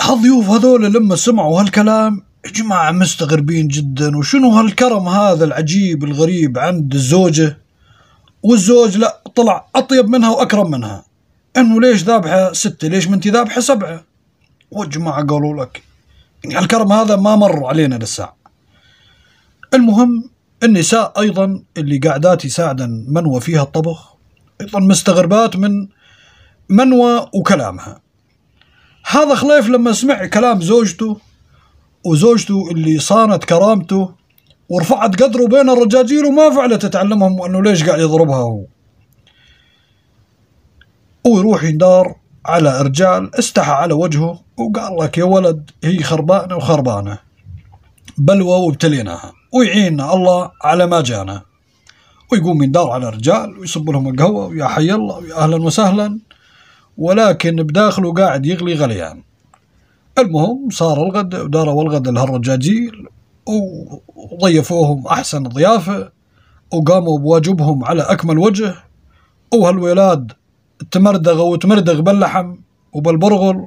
هالضيوف هذول لما سمعوا هالكلام جماعة مستغربين جدا وشنو هالكرم هذا العجيب الغريب عند الزوجة والزوج لا طلع أطيب منها وأكرم منها إنه ليش ذابحة ستة ليش ما أنت ذابحة سبعة والجماعة قالوا لك يعني الكرم هذا ما مر علينا للساعة المهم النساء أيضا اللي قاعدات يساعدن منوى فيها الطبخ أيضا مستغربات من منوى وكلامها هذا خليف لما سمع كلام زوجته وزوجته اللي صانت كرامته ورفعت قدره بين الرجاجيل وما فعلت تتعلمهم وانه ليش قاعد يضربها هو ويروح يندار على رجال استحى على وجهه وقال لك يا ولد هي خربانة وخربانة بلوى وابتليناها ويعيننا الله على ما جانا ويقوم من دار على الرجال ويصب لهم القهوة ويا حي الله ويا أهلا وسهلا ولكن بداخله قاعد يغلي غليان المهم صار الغد وداروا الغد لهالرجاجيل وضيفوهم أحسن ضيافة وقاموا بواجبهم على أكمل وجه وهالولاد تمردغ وتمردغ باللحم وبالبرغل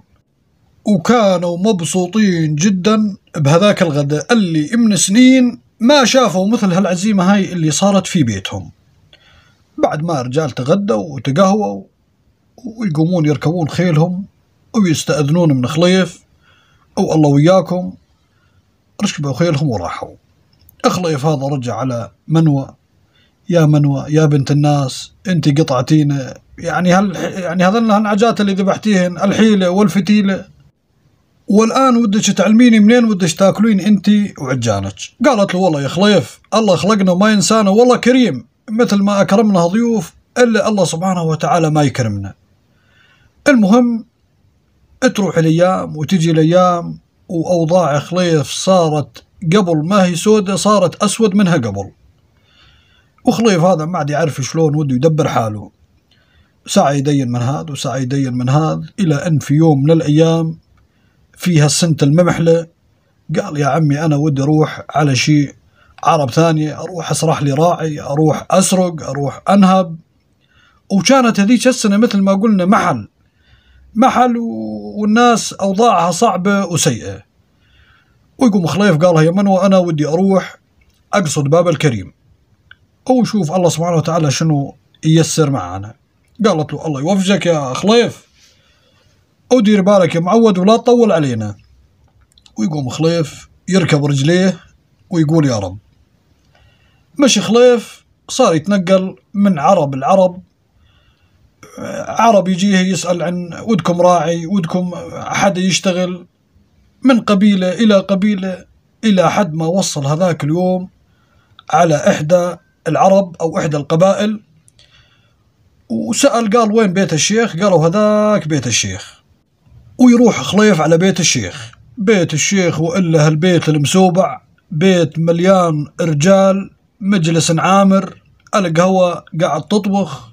وكانوا مبسوطين جدا بهذاك الغداء اللي من سنين ما شافوا مثل هالعزيمة هاي اللي صارت في بيتهم بعد ما الرجال تغدوا وتقهووا ويقومون يركبون خيلهم ويستأذنون من خليف أو الله وياكم ركبوا خيلهم وراحوا خليف هذا رجع على منوى يا منوى يا بنت الناس انت قطعتينا يعني هل يعني هذن هالعجات اللي ذبحتيهن الحيله والفتيله والان ودك تعلميني منين ودك تاكلين انت وعجالك قالت له والله يا خليف الله خلقنا ما ينسانا والله كريم مثل ما اكرمنا ضيوف الا الله سبحانه وتعالى ما يكرمنا المهم تروح الايام وتجي الايام واوضاع خليف صارت قبل ما هي سودة صارت اسود منها قبل وخليف هذا ما عاد يعرف شلون وده يدبر حاله ساعة يدين من هذا وساعة يدين من هذا إلى أن في يوم من الأيام فيها السنة الممحلة قال يا عمي أنا ودي أروح على شيء عرب ثانية أروح أسرح لي راعي أروح أسرق أروح أنهب وكانت هذيك السنة مثل ما قلنا محل محل والناس أوضاعها صعبة وسيئة ويقوم خليف قالها يا منو أنا ودي أروح أقصد باب الكريم أو شوف الله سبحانه وتعالى شنو ييسر معنا قالت له الله يوفقك يا خليف ودير بالك يا معود ولا تطول علينا ويقوم خليف يركب رجليه ويقول يا رب مش خليف صار يتنقل من عرب العرب عرب يجيه يسأل عن ودكم راعي ودكم حدا يشتغل من قبيلة إلى قبيلة إلى حد ما وصل هذاك اليوم على إحدى العرب أو إحدى القبائل وسأل قال وين بيت الشيخ قالوا هذاك بيت الشيخ ويروح خليف على بيت الشيخ بيت الشيخ وإلا هالبيت المسوبع بيت مليان رجال مجلس عامر القهوة قاعد تطبخ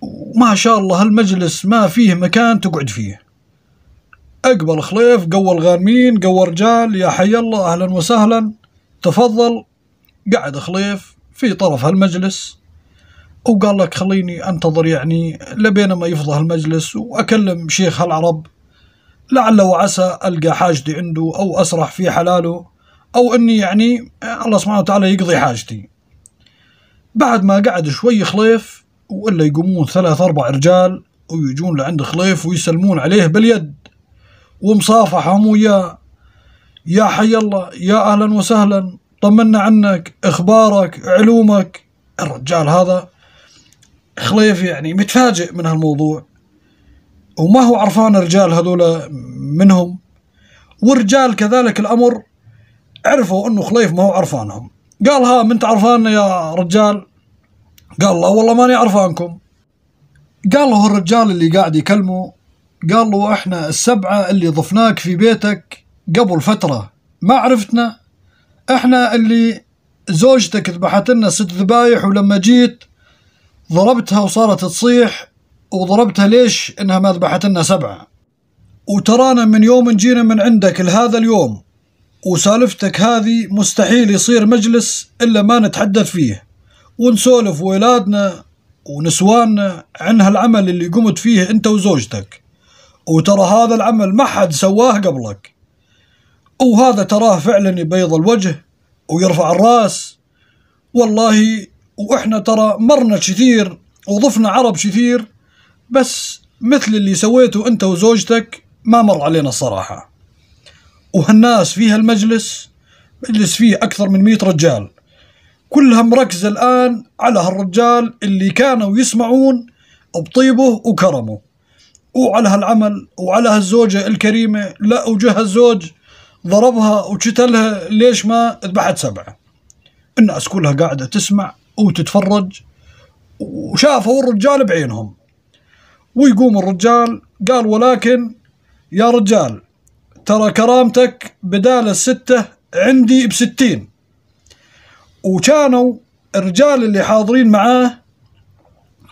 وما شاء الله هالمجلس ما فيه مكان تقعد فيه أقبل خليف قوى الغارمين قوى رجال يا حي الله أهلا وسهلا تفضل قعد خليف في طرف هالمجلس وقال لك خليني أنتظر يعني لبين ما يفضى المجلس وأكلم شيخ هالعرب لعل وعسى ألقى حاجتي عنده أو أسرح في حلاله أو أني يعني الله سبحانه وتعالى يقضي حاجتي بعد ما قعد شوي خليف وإلا يقومون ثلاث أربع رجال ويجون لعند خليف ويسلمون عليه باليد ومصافحهم وياه يا حي الله يا أهلا وسهلا طمنا عنك اخبارك علومك الرجال هذا خليف يعني متفاجئ من هالموضوع وما هو عرفان الرجال هذول منهم والرجال كذلك الأمر عرفوا أنه خليف ما هو عرفانهم قال ها من تعرفاننا يا رجال قال له والله ماني عرفانكم قال له الرجال اللي قاعد يكلمه قال له احنا السبعة اللي ضفناك في بيتك قبل فترة ما عرفتنا احنا اللي زوجتك ذبحت لنا ست ذبايح ولما جيت ضربتها وصارت تصيح وضربتها ليش انها ما ذبحت لنا سبعه وترانا من يوم جينا من عندك لهذا اليوم وسالفتك هذه مستحيل يصير مجلس الا ما نتحدث فيه ونسولف ولادنا ونسواننا عن هالعمل اللي قمت فيه انت وزوجتك وترى هذا العمل ما حد سواه قبلك وهذا تراه فعلا يبيض الوجه ويرفع الراس والله واحنا ترى مرنا كثير وضفنا عرب كثير بس مثل اللي سويته انت وزوجتك ما مر علينا الصراحه وهالناس في هالمجلس مجلس فيه اكثر من مئة رجال كلها مركزه الان على هالرجال اللي كانوا يسمعون بطيبه وكرمه وعلى هالعمل وعلى هالزوجة الكريمة لا وجه الزوج ضربها وشتلها ليش ما ذبحت سبعة الناس كلها قاعدة تسمع وتتفرج وشافوا الرجال بعينهم ويقوم الرجال قال ولكن يا رجال ترى كرامتك بدال الستة عندي بستين وكانوا الرجال اللي حاضرين معاه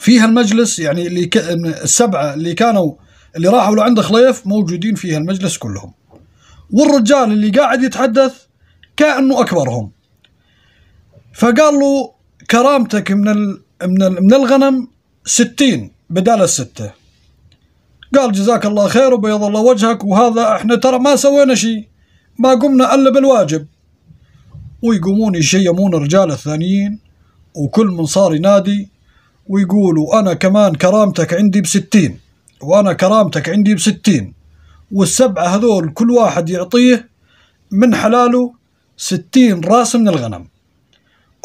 في هالمجلس يعني اللي ك... السبعة اللي كانوا اللي راحوا لعند خليف موجودين في هالمجلس كلهم والرجال اللي قاعد يتحدث كأنه أكبرهم فقال له كرامتك من ال... من ال... من الغنم 60 بدال الستة قال جزاك الله خير وبيض الله وجهك وهذا احنا ترى ما سوينا شيء ما قمنا الا بالواجب ويقومون يشيمون الرجال الثانيين وكل من صار ينادي ويقولوا أنا كمان كرامتك عندي بستين وأنا كرامتك عندي بستين والسبعة هذول كل واحد يعطيه من حلاله ستين راس من الغنم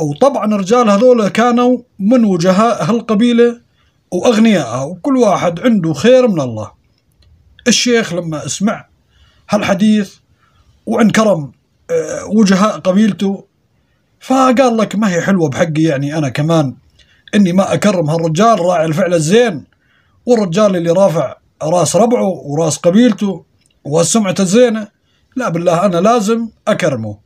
وطبعا الرجال هذول كانوا من وجهاء هالقبيلة وأغنياءها وكل واحد عنده خير من الله الشيخ لما سمع هالحديث وانكرم آه، وجهاء قبيلته فقال لك ما هي حلوة بحقي يعني أنا كمان إني ما أكرم هالرجال راعي الفعل الزين والرجال اللي رافع راس ربعه وراس قبيلته وسمعته الزينة لا بالله أنا لازم أكرمه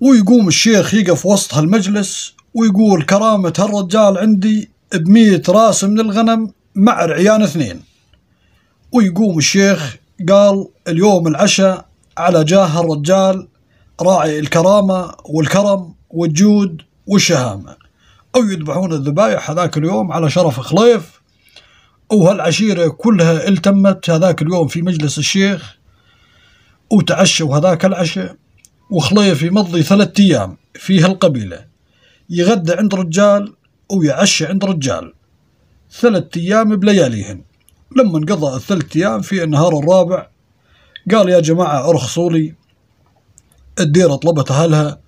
ويقوم الشيخ يقف وسط هالمجلس ويقول كرامة هالرجال عندي بمية راس من الغنم مع رعيان اثنين ويقوم الشيخ قال اليوم العشاء على جاه هالرجال راعي الكرامة والكرم والجود والشهامة أو يذبحون الذبايح هذاك اليوم على شرف خليف وهالعشيرة كلها التمت هذاك اليوم في مجلس الشيخ وتعشوا هذاك العشاء وخلايا في مضي ثلاثة أيام في هالقبيلة يغدى عند رجال ويعشى عند رجال ثلاثة أيام بلياليهن لما انقضى الثلاثة أيام في النهار الرابع قال يا جماعة ارخصوا لي الديرة طلبت أهلها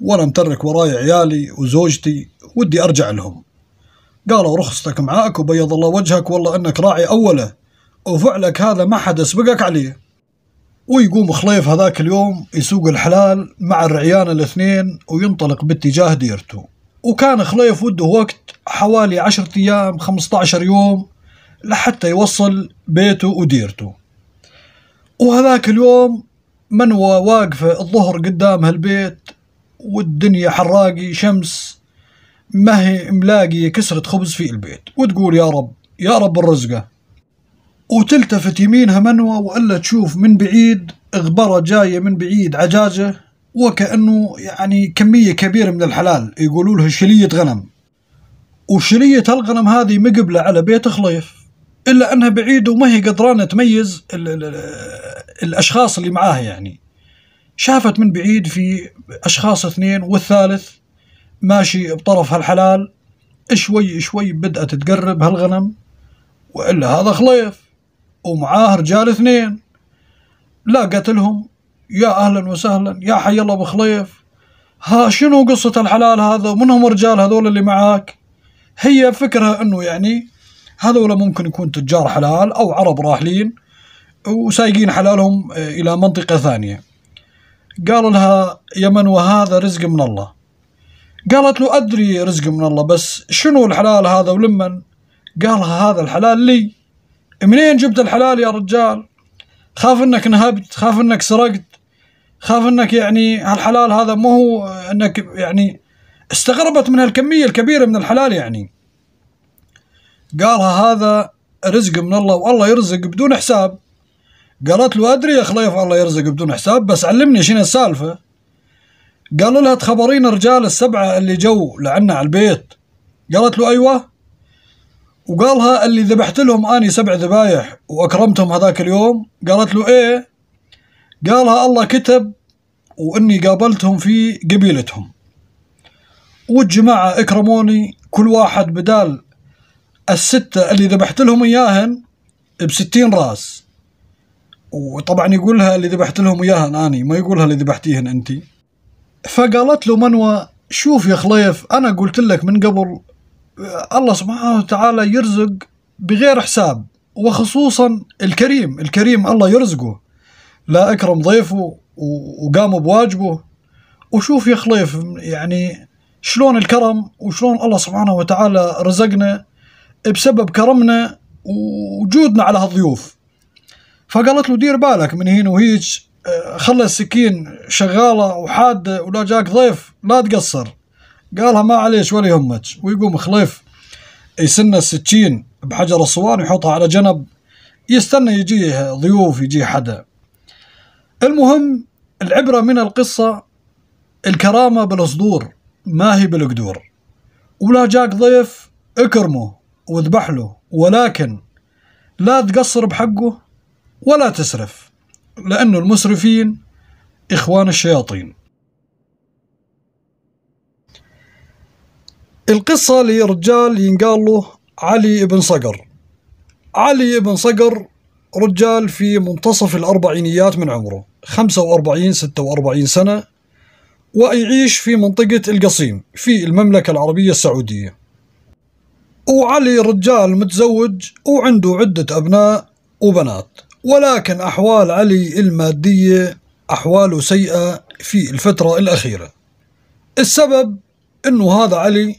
وأنا مترك وراي عيالي وزوجتي ودي أرجع لهم قالوا رخصتك معاك وبيض الله وجهك والله أنك راعي أوله وفعلك هذا ما حد سبقك عليه ويقوم خليف هذاك اليوم يسوق الحلال مع الرعيان الاثنين وينطلق باتجاه ديرته وكان خليف وده وقت حوالي عشرة أيام عشر يوم لحتى يوصل بيته وديرته وهذاك اليوم منوى واقفة الظهر قدام هالبيت والدنيا حراقي شمس ما هي ملاقي كسرة خبز في البيت وتقول يا رب يا رب الرزقة وتلتفت يمينها منوى والا تشوف من بعيد غبره جايه من بعيد عجاجه وكانه يعني كميه كبيره من الحلال يقولوا لها شليه غنم وشليه الغنم هذه مقبله على بيت خليف الا انها بعيد وما هي قدرانه تميز الـ الـ الاشخاص اللي معاها يعني شافت من بعيد في اشخاص اثنين والثالث ماشي بطرف هالحلال شوي شوي بدأت تقرب هالغنم والا هذا خليف ومعاه رجال اثنين لا قتلهم يا اهلا وسهلا يا حي الله بخليف ها شنو قصة الحلال هذا ومن هم الرجال هذول اللي معاك هي فكرها انه يعني هذول ممكن يكون تجار حلال او عرب راحلين وسايقين حلالهم آه، الى منطقة ثانية قال لها يمن وهذا رزق من الله قالت له أدري رزق من الله بس شنو الحلال هذا ولمن قالها هذا الحلال لي منين جبت الحلال يا رجال خاف انك نهبت خاف انك سرقت خاف انك يعني هالحلال هذا مو هو انك يعني استغربت من هالكميه الكبيره من الحلال يعني قالها هذا رزق من الله والله يرزق بدون حساب قالت له ادري يا خليف الله يرزق بدون حساب بس علمني شنو السالفه قالوا لها تخبرين الرجال السبعه اللي جو لعنا على البيت قالت له ايوه وقالها اللي ذبحت لهم اني سبع ذبايح واكرمتهم هذاك اليوم قالت له ايه قالها الله كتب واني قابلتهم في قبيلتهم والجماعة اكرموني كل واحد بدال الستة اللي ذبحت لهم اياهن بستين راس وطبعا يقولها اللي ذبحت لهم اياهن اني ما يقولها اللي ذبحتيهن انت فقالت له منوى شوف يا خليف انا قلت لك من قبل الله سبحانه وتعالى يرزق بغير حساب وخصوصا الكريم الكريم الله يرزقه لا أكرم ضيفه وقام بواجبه وشوف يا خليف يعني شلون الكرم وشلون الله سبحانه وتعالى رزقنا بسبب كرمنا وجودنا على هالضيوف فقالت له دير بالك من هين وهيج آه، خلى السكين شغالة وحادة ولا جاك ضيف لا تقصر قالها ما عليش ولا يهمك ويقوم خليف يسن السكين بحجر الصوان يحطها على جنب يستنى يجيه ضيوف يجيه حدا المهم العبرة من القصة الكرامة بالصدور ما هي بالقدور ولا جاك ضيف اكرمه واذبح له ولكن لا تقصر بحقه ولا تسرف لأن المسرفين إخوان الشياطين القصة لرجال ينقال له علي بن صقر علي بن صقر رجال في منتصف الأربعينيات من عمره خمسة وأربعين ستة وأربعين سنة ويعيش في منطقة القصيم في المملكة العربية السعودية وعلي رجال متزوج وعنده عدة أبناء وبنات ولكن أحوال علي المادية أحواله سيئة في الفترة الأخيرة السبب أنه هذا علي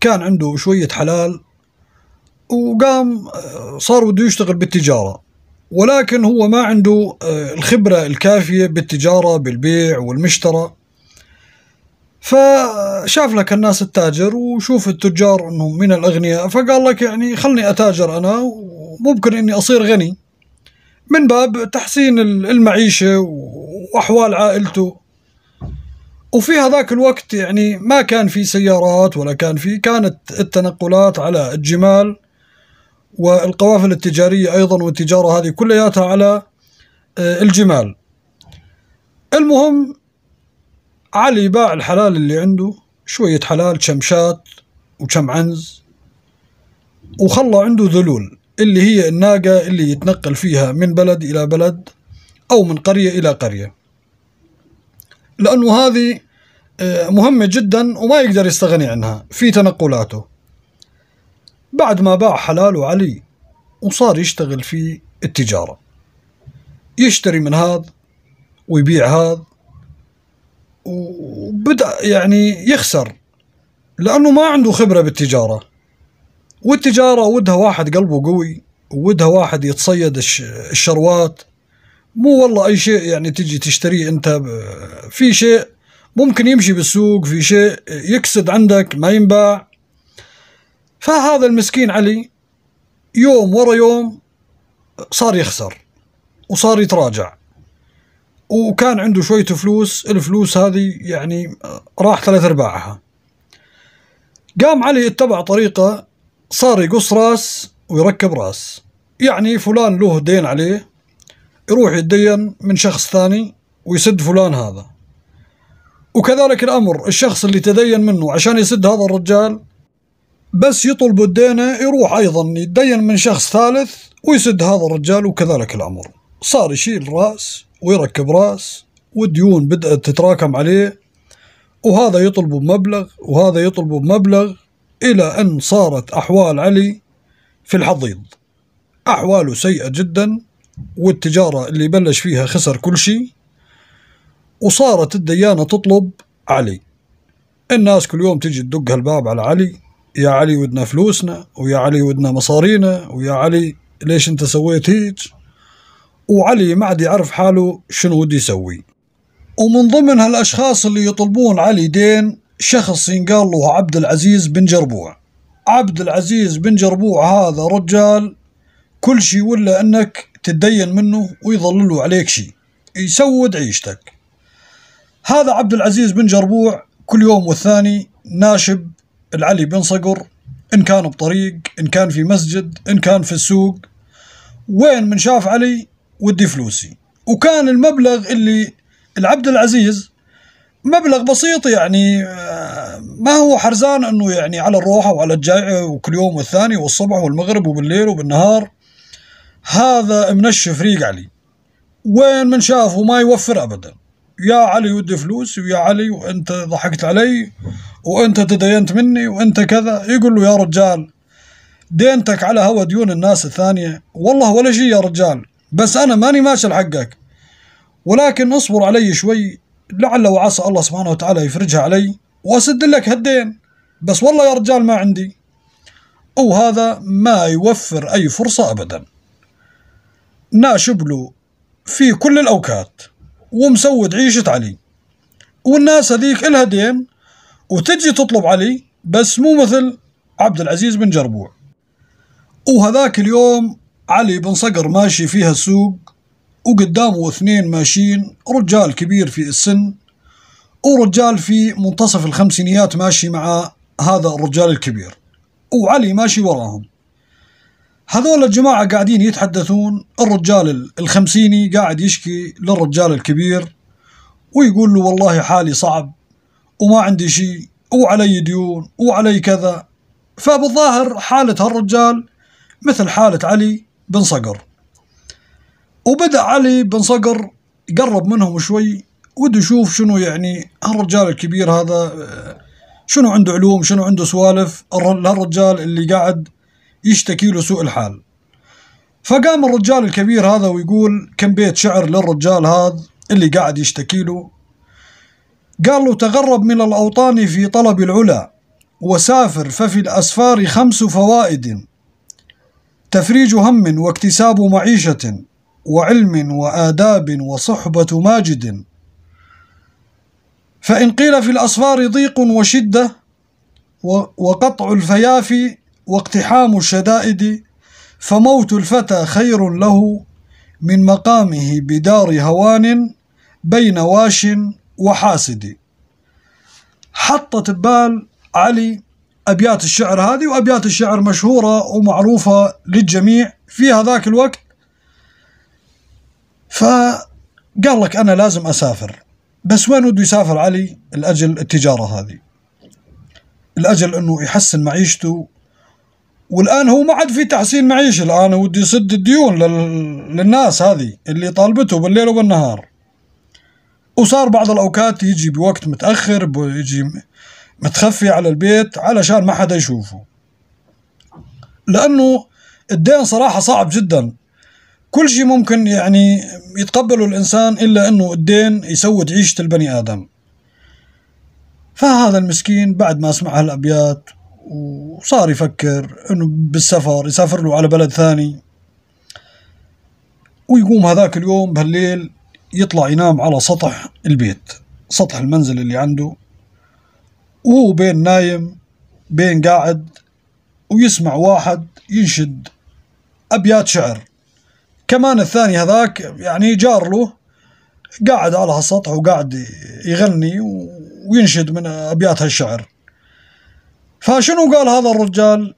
كان عنده شوية حلال وقام آه، صار بده يشتغل بالتجارة ولكن هو ما عنده آه، الخبرة الكافية بالتجارة بالبيع والمشترى فشاف لك الناس التاجر وشوف التجار انهم من الاغنياء فقال لك يعني خلني اتاجر انا وممكن اني اصير غني من باب تحسين المعيشه واحوال عائلته وفي هذاك الوقت يعني ما كان في سيارات ولا كان في كانت التنقلات على الجمال والقوافل التجارية أيضا والتجارة هذه كلياتها على آه، الجمال المهم علي باع الحلال اللي عنده شوية حلال كم شات وكم عنز وخلى عنده ذلول اللي هي الناقة اللي يتنقل فيها من بلد إلى بلد أو من قرية إلى قرية لأنه هذه آه، مهمة جدا وما يقدر يستغني عنها في تنقلاته بعد ما باع حلال وعلي وصار يشتغل في التجارة يشتري من هذا ويبيع هذا وبدأ يعني يخسر لأنه ما عنده خبرة بالتجارة والتجارة ودها واحد قلبه قوي ودها واحد يتصيد الشروات مو والله اي شيء يعني تجي تشتريه انت آه، في شيء ممكن يمشي بالسوق في شيء يكسد عندك ما ينباع فهذا المسكين علي يوم ورا يوم صار يخسر وصار يتراجع وكان عنده شوية فلوس الفلوس هذه يعني راح ثلاث أرباعها قام علي اتبع طريقة صار يقص راس ويركب راس يعني فلان له دين عليه يروح يدين من شخص ثاني ويسد فلان هذا وكذلك الأمر الشخص اللي تدين منه عشان يسد هذا الرجال بس يطلب الدينة يروح أيضا يدين من شخص ثالث ويسد هذا الرجال وكذلك الأمر صار يشيل رأس ويركب رأس والديون بدأت تتراكم عليه وهذا يطلب بمبلغ وهذا يطلب بمبلغ إلى أن صارت أحوال علي في الحضيض أحواله سيئة جدا والتجارة اللي بلش فيها خسر كل شيء وصارت الديانة تطلب علي الناس كل يوم تجي تدق هالباب على علي يا علي ودنا فلوسنا ويا علي ودنا مصارينا ويا علي ليش انت سويت هيك وعلي ما عاد يعرف حاله شنو ودي يسوي ومن ضمن هالاشخاص اللي يطلبون علي دين شخص ينقال له عبد العزيز بن جربوع عبد العزيز بن جربوع هذا رجال كل شيء ولا انك تدين منه ويظللوا عليك شيء يسود عيشتك هذا عبد العزيز بن جربوع كل يوم والثاني ناشب العلي بن صقر إن كان بطريق إن كان في مسجد إن كان في السوق وين من شاف علي ودي فلوسي وكان المبلغ اللي العبد العزيز مبلغ بسيط يعني آه، ما هو حرزان انه يعني على الروحه وعلى الجاي وكل يوم والثاني والصبح والمغرب وبالليل وبالنهار هذا منشف ريق علي وين من شافه ما يوفر ابدا يا علي ودي فلوس ويا علي وانت ضحكت علي وانت تدينت مني وانت كذا يقول له يا رجال دينتك على هوا ديون الناس الثانية والله ولا شيء يا رجال بس أنا ماني ماشي لحقك ولكن اصبر علي شوي لعل وعسى الله سبحانه وتعالى يفرجها علي وأسد لك هالدين بس والله يا رجال ما عندي وهذا ما يوفر أي فرصة أبداً ناشب له في كل الأوقات ومسود عيشة علي والناس هذيك إلها دين وتجي تطلب علي بس مو مثل عبد العزيز بن جربوع وهذاك اليوم علي بن صقر ماشي فيها السوق وقدامه اثنين ماشيين رجال كبير في السن ورجال في منتصف الخمسينيات ماشي مع هذا الرجال الكبير وعلي ماشي وراهم هذول الجماعة قاعدين يتحدثون الرجال الخمسيني قاعد يشكي للرجال الكبير ويقول له والله حالي صعب وما عندي شيء وعلي ديون وعلي كذا فبالظاهر حالة هالرجال مثل حالة علي بن صقر وبدأ علي بن صقر قرب منهم شوي وده يشوف شنو يعني هالرجال الكبير هذا شنو عنده علوم شنو عنده سوالف هالرجال اللي قاعد يشتكي له سوء الحال فقام الرجال الكبير هذا ويقول كم بيت شعر للرجال هذا اللي قاعد يشتكي له قال له تغرب من الأوطان في طلب العلا وسافر ففي الأسفار خمس فوائد تفريج هم واكتساب معيشة وعلم وآداب وصحبة ماجد فإن قيل في الأسفار ضيق وشدة وقطع الفيافي واقتحام الشدائد فموت الفتى خير له من مقامه بدار هوان بين واش وحاسد حطت ببال علي أبيات الشعر هذه وأبيات الشعر مشهورة ومعروفة للجميع في هذاك الوقت فقال لك أنا لازم أسافر بس وين بده يسافر علي لأجل التجارة هذه لأجل أنه يحسن معيشته والان هو ما عاد في تحسين معيشه الان ودي يسد الديون لل... للناس هذه اللي طالبته بالليل وبالنهار وصار بعض الاوقات يجي بوقت متاخر يجي متخفي على البيت علشان ما حدا يشوفه لانه الدين صراحه صعب جدا كل شيء ممكن يعني يتقبله الانسان الا انه الدين يسود عيشه البني ادم فهذا المسكين بعد ما سمع هالابيات وصار يفكر انه بالسفر يسافر له على بلد ثاني ويقوم هذاك اليوم بهالليل يطلع ينام على سطح البيت سطح المنزل اللي عنده وهو بين نايم بين قاعد ويسمع واحد ينشد أبيات شعر كمان الثاني هذاك يعني جار له قاعد على هالسطح وقاعد يغني وينشد من أبيات هالشعر فشنو قال هذا الرجال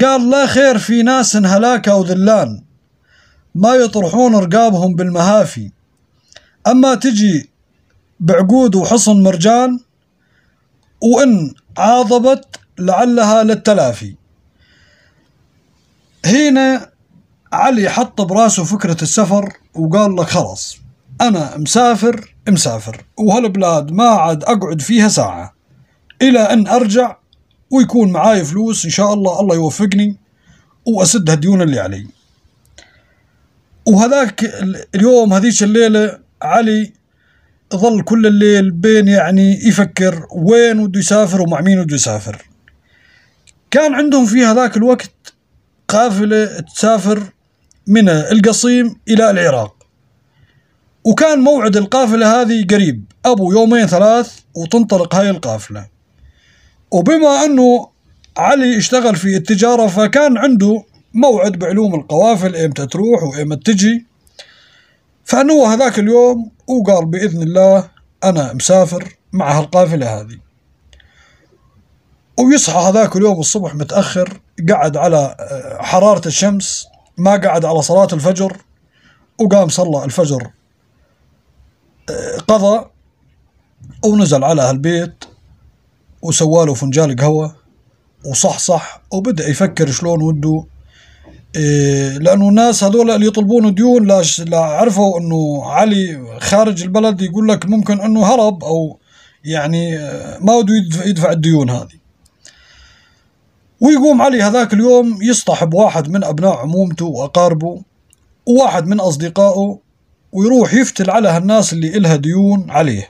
قال لا خير في ناس هلاك وذلان ما يطرحون رقابهم بالمهافي أما تجي بعقود وحصن مرجان وإن عاضبت لعلها للتلافي هنا علي حط براسه فكرة السفر وقال لك خلاص أنا مسافر مسافر وهالبلاد ما عاد أقعد فيها ساعة إلى أن أرجع ويكون معاي فلوس إن شاء الله الله يوفقني وأسد هالديون اللي علي وهذاك اليوم هذيك الليلة علي ظل كل الليل بين يعني يفكر وين بده يسافر ومع مين بده يسافر كان عندهم في هذاك الوقت قافلة تسافر من القصيم إلى العراق وكان موعد القافلة هذه قريب أبو يومين ثلاث وتنطلق هاي القافلة وبما أنه علي اشتغل في التجارة فكان عنده موعد بعلوم القوافل ايمتى تروح وايمتى تجي فانه هذاك اليوم وقال بإذن الله أنا مسافر مع هالقافلة هذه ويصحى هذاك اليوم الصبح متأخر قعد على آه، حرارة الشمس ما قعد على صلاة الفجر وقام صلى الفجر آه، قضى ونزل على هالبيت وسواله فنجان قهوة وصحصح وبدأ يفكر شلون وده إيه، لانه الناس هذول اللي يطلبون ديون لا, عرفوا انه علي خارج البلد يقول لك ممكن انه هرب او يعني إيه، ما بده يدفع, يدفع الديون هذه ويقوم علي هذاك اليوم يصطحب واحد من ابناء عمومته واقاربه وواحد من اصدقائه ويروح يفتل على هالناس اللي إلها ديون عليه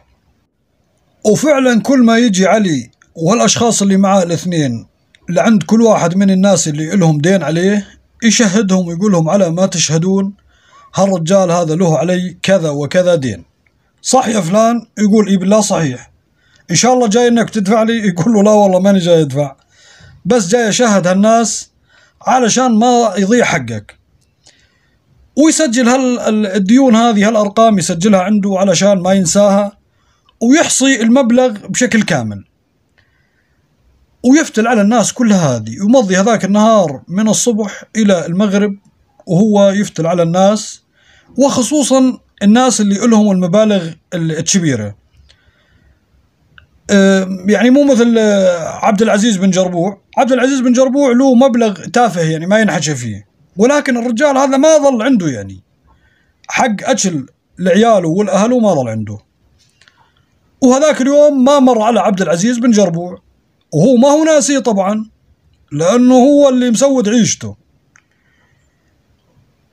وفعلا كل ما يجي علي والأشخاص اللي معاه الاثنين لعند كل واحد من الناس اللي لهم دين عليه يشهدهم ويقول لهم على ما تشهدون هالرجال هذا له علي كذا وكذا دين صح يا فلان يقول اي بالله صحيح ان شاء الله جاي انك تدفع لي يقول له لا والله ماني جاي ادفع بس جاي اشهد هالناس علشان ما يضيع حقك ويسجل هال الديون هذه هالارقام يسجلها عنده علشان ما ينساها ويحصي المبلغ بشكل كامل ويفتل على الناس كل هذه ومضي هذاك النهار من الصبح إلى المغرب وهو يفتل على الناس وخصوصا الناس اللي لهم المبالغ الكبيرة يعني مو مثل آه، عبد العزيز بن جربوع عبد العزيز بن جربوع له مبلغ تافه يعني ما ينحكى فيه ولكن الرجال هذا ما ظل عنده يعني حق أكل لعياله والأهل وما ظل عنده وهذاك اليوم ما مر على عبد العزيز بن جربوع وهو ما هو ناسي طبعا لأنه هو اللي مسود عيشته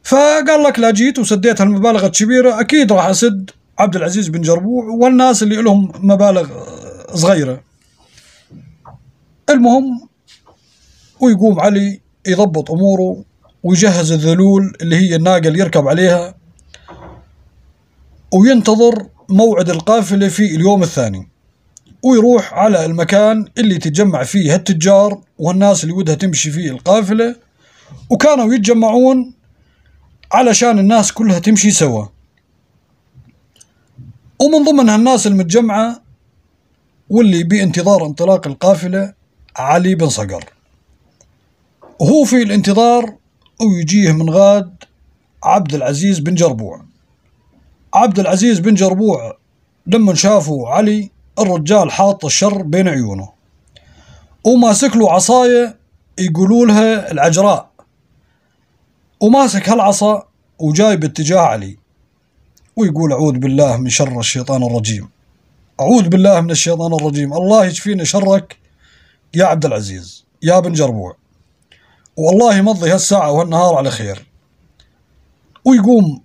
فقال لك لا جيت وسديت هالمبالغ الكبيرة أكيد راح أسد عبد العزيز بن جربوع والناس اللي لهم مبالغ صغيرة المهم ويقوم علي يضبط أموره ويجهز الذلول اللي هي الناقة اللي يركب عليها وينتظر موعد القافلة في اليوم الثاني ويروح على المكان اللي تتجمع فيه التجار والناس اللي ودها تمشي فيه القافلة وكانوا يتجمعون علشان الناس كلها تمشي سوا ومن ضمن هالناس المتجمعة واللي بانتظار انطلاق القافلة علي بن صقر وهو في الانتظار ويجيه من غاد عبد العزيز بن جربوع عبد العزيز بن جربوع لما شافوا علي الرجال حاط الشر بين عيونه وماسك له عصاية يقولوا لها العجراء وماسك هالعصا وجاي باتجاه علي ويقول أعوذ بالله من شر الشيطان الرجيم أعوذ بالله من الشيطان الرجيم الله يشفينا شرك يا عبد العزيز يا بن جربوع والله يمضي هالساعة وهالنهار على خير ويقوم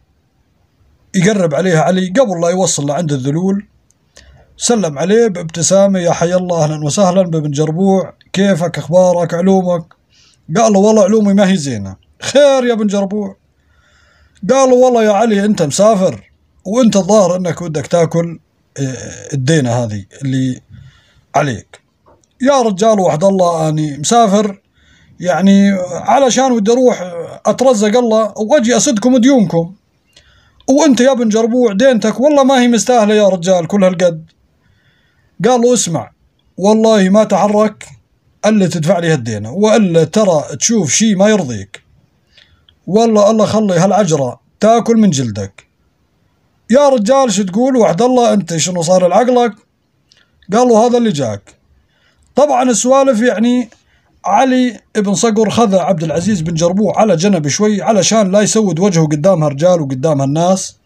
يقرب عليها علي قبل لا يوصل لعند الذلول سلم عليه بابتسامة يا حي الله أهلا وسهلا بابن جربوع كيفك أخبارك علومك قال له والله علومي ما هي زينة خير يا ابن جربوع قال له والله يا علي أنت مسافر وأنت الظاهر أنك ودك تاكل آه، الدينة هذه اللي عليك يا رجال وحد الله أني مسافر يعني علشان ودي أروح آه، أترزق الله وأجي أسدكم ديونكم وانت يا ابن جربوع دينتك والله ما هي مستاهله يا رجال كل هالقد قال له اسمع والله ما تحرك الا تدفع لي هالدينه والا ترى تشوف شيء ما يرضيك والله الله خلي هالعجره تاكل من جلدك يا رجال شو تقول وحد الله انت شنو صار لعقلك قال له هذا اللي جاك طبعا السوالف يعني علي بن صقر خذ عبد العزيز بن جربوع على جنب شوي علشان لا يسود وجهه قدام هالرجال وقدام هالناس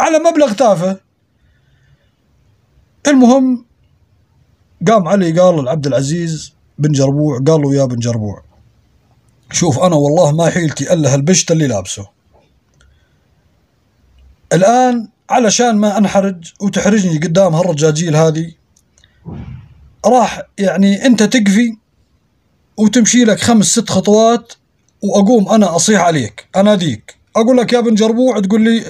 على مبلغ تافه المهم قام علي قال لعبد العزيز بن جربوع قال له يا بن جربوع شوف أنا والله ما حيلتي إلا هالبشت اللي لابسه الآن علشان ما أنحرج وتحرجني قدام هالرجاجيل هذه راح يعني أنت تقفي وتمشي لك خمس ست خطوات وأقوم أنا أصيح عليك أناديك أقول لك يا بن جربوع تقول لي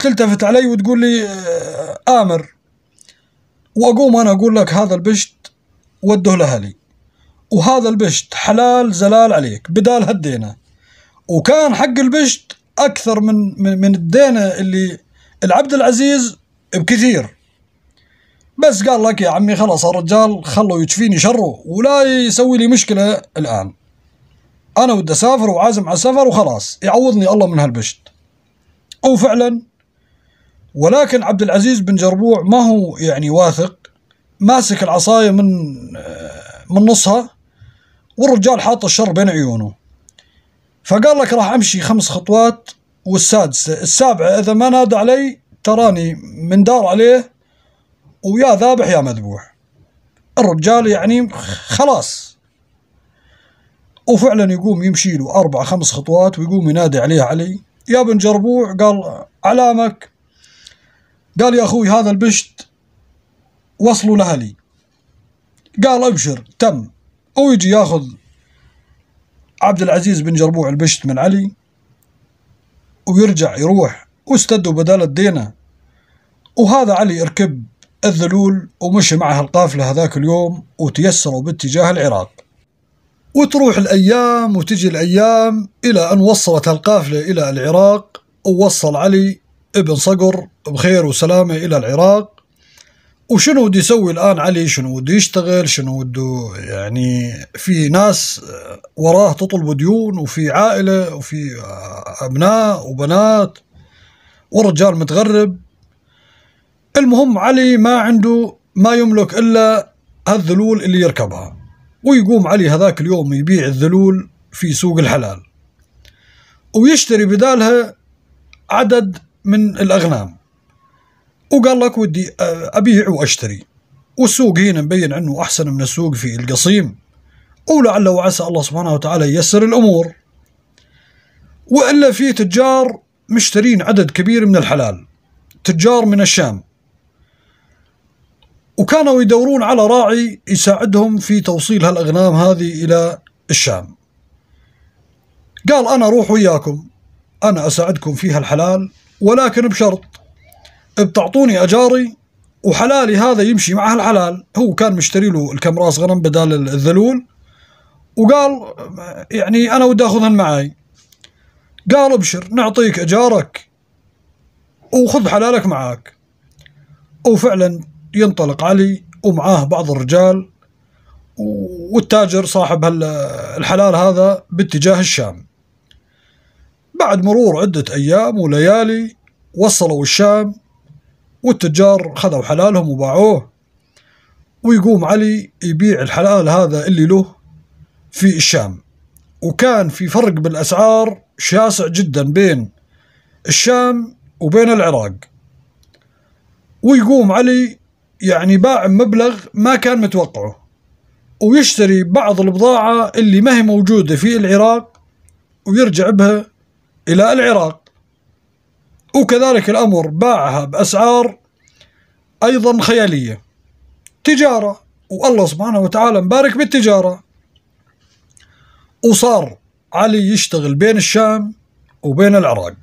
تلتفت علي وتقول لي آه، آمر واقوم انا اقول لك هذا البشت وده لاهلي وهذا البشت حلال زلال عليك بدال هدينا وكان حق البشت اكثر من من, من الدينه اللي العبد العزيز بكثير بس قال لك يا عمي خلاص الرجال خلوا يكفيني شره ولا يسوي لي مشكله الان انا ودي اسافر وعازم على السفر وخلاص يعوضني الله من هالبشت وفعلا ولكن عبد العزيز بن جربوع ما هو يعني واثق ماسك العصايه من آه، من نصها والرجال حاط الشر بين عيونه فقال لك راح امشي خمس خطوات والسادسه السابعه اذا ما نادى علي تراني من دار عليه ويا ذابح يا مذبوح الرجال يعني خلاص وفعلا يقوم يمشي له اربع خمس خطوات ويقوم ينادي عليه علي يا بن جربوع قال علامك قال يا أخوي هذا البشت وصلوا لأهلي قال أبشر تم أو يجي ياخذ عبد العزيز بن جربوع البشت من علي ويرجع يروح واستدوا بدال الدينة وهذا علي اركب الذلول ومشي معها القافلة هذاك اليوم وتيسروا باتجاه العراق وتروح الأيام وتجي الأيام إلى أن وصلت القافلة إلى العراق ووصل علي ابن صقر بخير وسلامة إلى العراق وشنو بده يسوي الآن علي شنو بده يشتغل شنو بده يعني في ناس وراه تطلب ديون وفي عائلة وفي أبناء وبنات ورجال متغرب المهم علي ما عنده ما يملك إلا هالذلول اللي يركبها ويقوم علي هذاك اليوم يبيع الذلول في سوق الحلال ويشتري بدالها عدد من الاغنام وقال لك ودي آه، ابيع واشتري والسوق هنا مبين انه احسن من السوق في القصيم ولعل وعسى الله سبحانه وتعالى ييسر الامور والا في تجار مشترين عدد كبير من الحلال تجار من الشام وكانوا يدورون على راعي يساعدهم في توصيل هالاغنام هذه الى الشام قال انا اروح وياكم انا اساعدكم في هالحلال ولكن بشرط بتعطوني أجاري وحلالي هذا يمشي مع الحلال هو كان مشتري له الكم راس غنم بدال الذلول وقال يعني أنا ودي أخذهن معي قال ابشر نعطيك أجارك وخذ حلالك معاك وفعلا ينطلق علي ومعاه بعض الرجال والتاجر صاحب الحلال هذا باتجاه الشام بعد مرور عدة أيام وليالي وصلوا الشام والتجار خذوا حلالهم وباعوه ويقوم علي يبيع الحلال هذا اللي له في الشام وكان في فرق بالأسعار شاسع جدا بين الشام وبين العراق ويقوم علي يعني باع مبلغ ما كان متوقعه ويشتري بعض البضاعة اللي ما هي موجودة في العراق ويرجع بها إلى العراق وكذلك الأمر باعها بأسعار أيضا خيالية تجارة والله سبحانه وتعالى مبارك بالتجارة وصار علي يشتغل بين الشام وبين العراق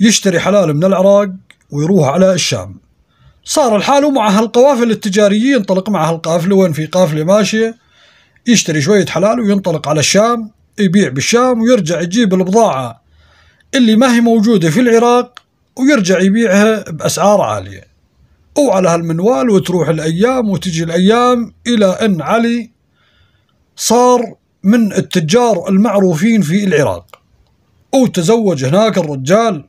يشتري حلال من العراق ويروح على الشام صار الحال ومع هالقوافل التجارية ينطلق مع هالقافلة وين في قافلة ماشية يشتري شوية حلال وينطلق على الشام يبيع بالشام ويرجع يجيب البضاعة اللي ما هي موجودة في العراق ويرجع يبيعها بأسعار عالية وعلى هالمنوال وتروح الأيام وتجي الأيام إلى أن علي صار من التجار المعروفين في العراق وتزوج هناك الرجال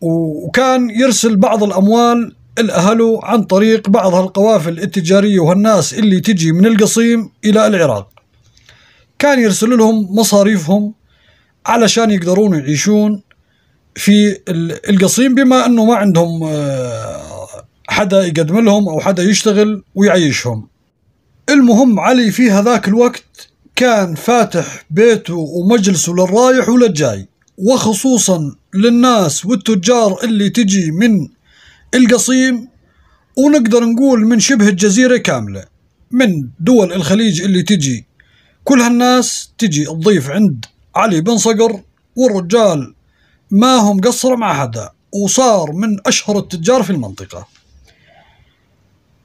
وكان يرسل بعض الأموال الأهله عن طريق بعض هالقوافل التجارية وهالناس اللي تجي من القصيم إلى العراق كان يرسل لهم مصاريفهم علشان يقدرون يعيشون في القصيم بما انه ما عندهم آه، حدا يقدم لهم او حدا يشتغل ويعيشهم المهم علي في هذاك الوقت كان فاتح بيته ومجلسه للرايح وللجاي وخصوصا للناس والتجار اللي تجي من القصيم ونقدر نقول من شبه الجزيرة كاملة من دول الخليج اللي تجي كل هالناس تجي تضيف عند علي بن صقر والرجال ما هم قصروا مع حدا وصار من أشهر التجار في المنطقة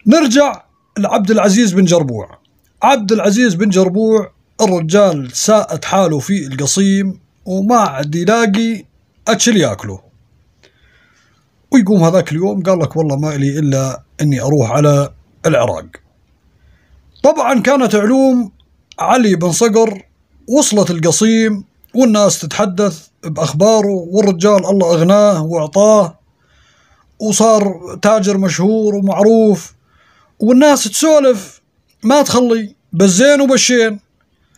نرجع لعبد العزيز بن جربوع عبد العزيز بن جربوع الرجال ساءت حاله في القصيم وما عاد يلاقي أكل ياكله ويقوم هذاك اليوم قال لك والله ما لي إلا أني أروح على العراق طبعا كانت علوم علي بن صقر وصلت القصيم والناس تتحدث بأخباره والرجال الله أغناه وأعطاه وصار تاجر مشهور ومعروف والناس تسولف ما تخلي بالزين وبالشين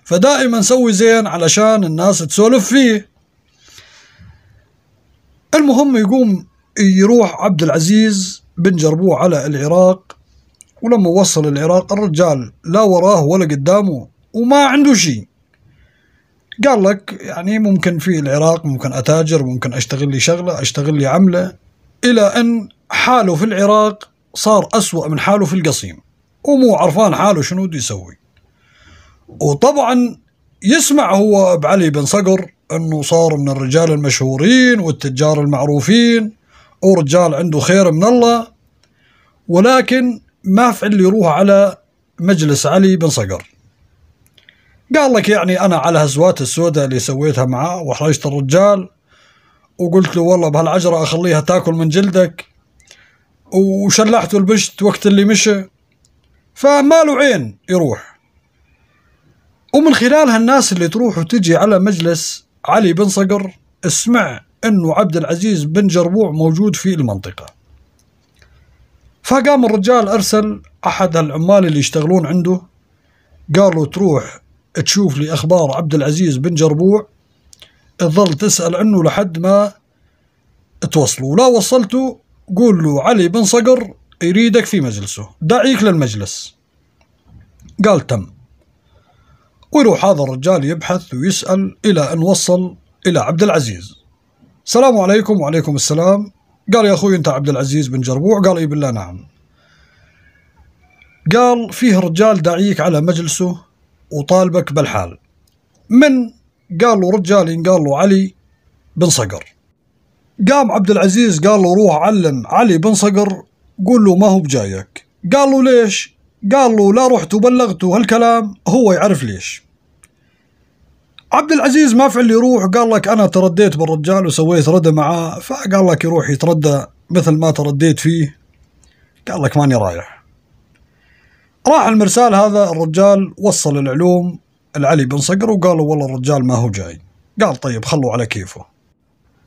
فدائما سوي زين علشان الناس تسولف فيه المهم يقوم يروح عبد العزيز بن جربوع على العراق ولما وصل العراق الرجال لا وراه ولا قدامه وما عنده شيء قال لك يعني ممكن في العراق ممكن أتاجر ممكن أشتغل لي شغلة أشتغل لي عملة إلى أن حاله في العراق صار أسوأ من حاله في القصيم ومو عرفان حاله شنو بده يسوي وطبعا يسمع هو بعلي بن صقر أنه صار من الرجال المشهورين والتجار المعروفين ورجال عنده خير من الله ولكن ما فعل يروح على مجلس علي بن صقر قال لك يعني انا على هزوات السوداء اللي سويتها معاه واحرجت الرجال وقلت له والله بهالعجرة اخليها تاكل من جلدك وشلحت البشت وقت اللي مشى فما له عين يروح ومن خلال هالناس اللي تروح وتجي على مجلس علي بن صقر اسمع انه عبد العزيز بن جربوع موجود في المنطقه فقام الرجال ارسل احد العمال اللي يشتغلون عنده قال له تروح تشوف لي أخبار عبد العزيز بن جربوع تظل تسأل عنه لحد ما توصلوا لا وصلته قول له علي بن صقر يريدك في مجلسه دعيك للمجلس قال تم ويروح هذا الرجال يبحث ويسأل إلى أن وصل إلى عبد العزيز السلام عليكم وعليكم السلام قال يا أخوي أنت عبد العزيز بن جربوع قال إي بالله نعم قال فيه رجال داعيك على مجلسه وطالبك بالحال من قال له رجال قال له علي بن صقر قام عبد العزيز قال له روح علم علي بن صقر قول له ما هو بجايك قال له ليش قال له لا رحت وبلغته هالكلام هو يعرف ليش عبد العزيز ما فعل يروح قال لك انا ترديت بالرجال وسويت ردة معاه فقال لك يروح يتردى مثل ما ترديت فيه قال لك ماني رايح راح المرسال هذا الرجال وصل العلوم العلي بن صقر وقالوا والله الرجال ما هو جاي قال طيب خلوا على كيفه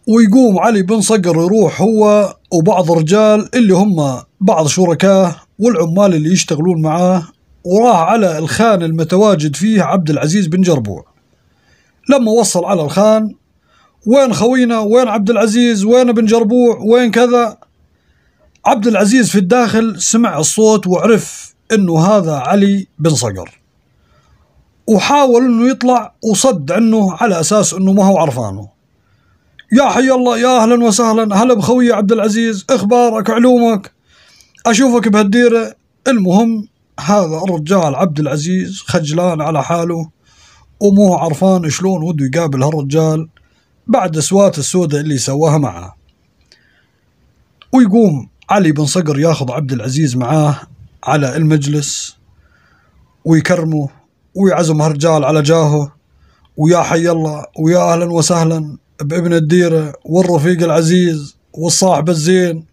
ويقوم علي بن صقر يروح هو وبعض الرجال اللي هم بعض شركاه والعمال اللي يشتغلون معاه وراح على الخان المتواجد فيه عبد العزيز بن جربوع لما وصل على الخان وين خوينا وين عبد العزيز وين بن جربوع وين كذا عبد العزيز في الداخل سمع الصوت وعرف انه هذا علي بن صقر وحاول انه يطلع وصد عنه على اساس انه ما هو عرفانه يا حي الله يا اهلا وسهلا هلا بخوي عبد العزيز اخبارك علومك اشوفك بهالديره المهم هذا الرجال عبد العزيز خجلان على حاله ومو عرفان شلون وده يقابل هالرجال بعد سوات السوداء اللي سواها معه ويقوم علي بن صقر ياخذ عبد العزيز معاه على المجلس ويكرمه ويعزم هالرجال على جاهه ويا حي الله ويا اهلا وسهلا بابن الديره والرفيق العزيز والصاحب الزين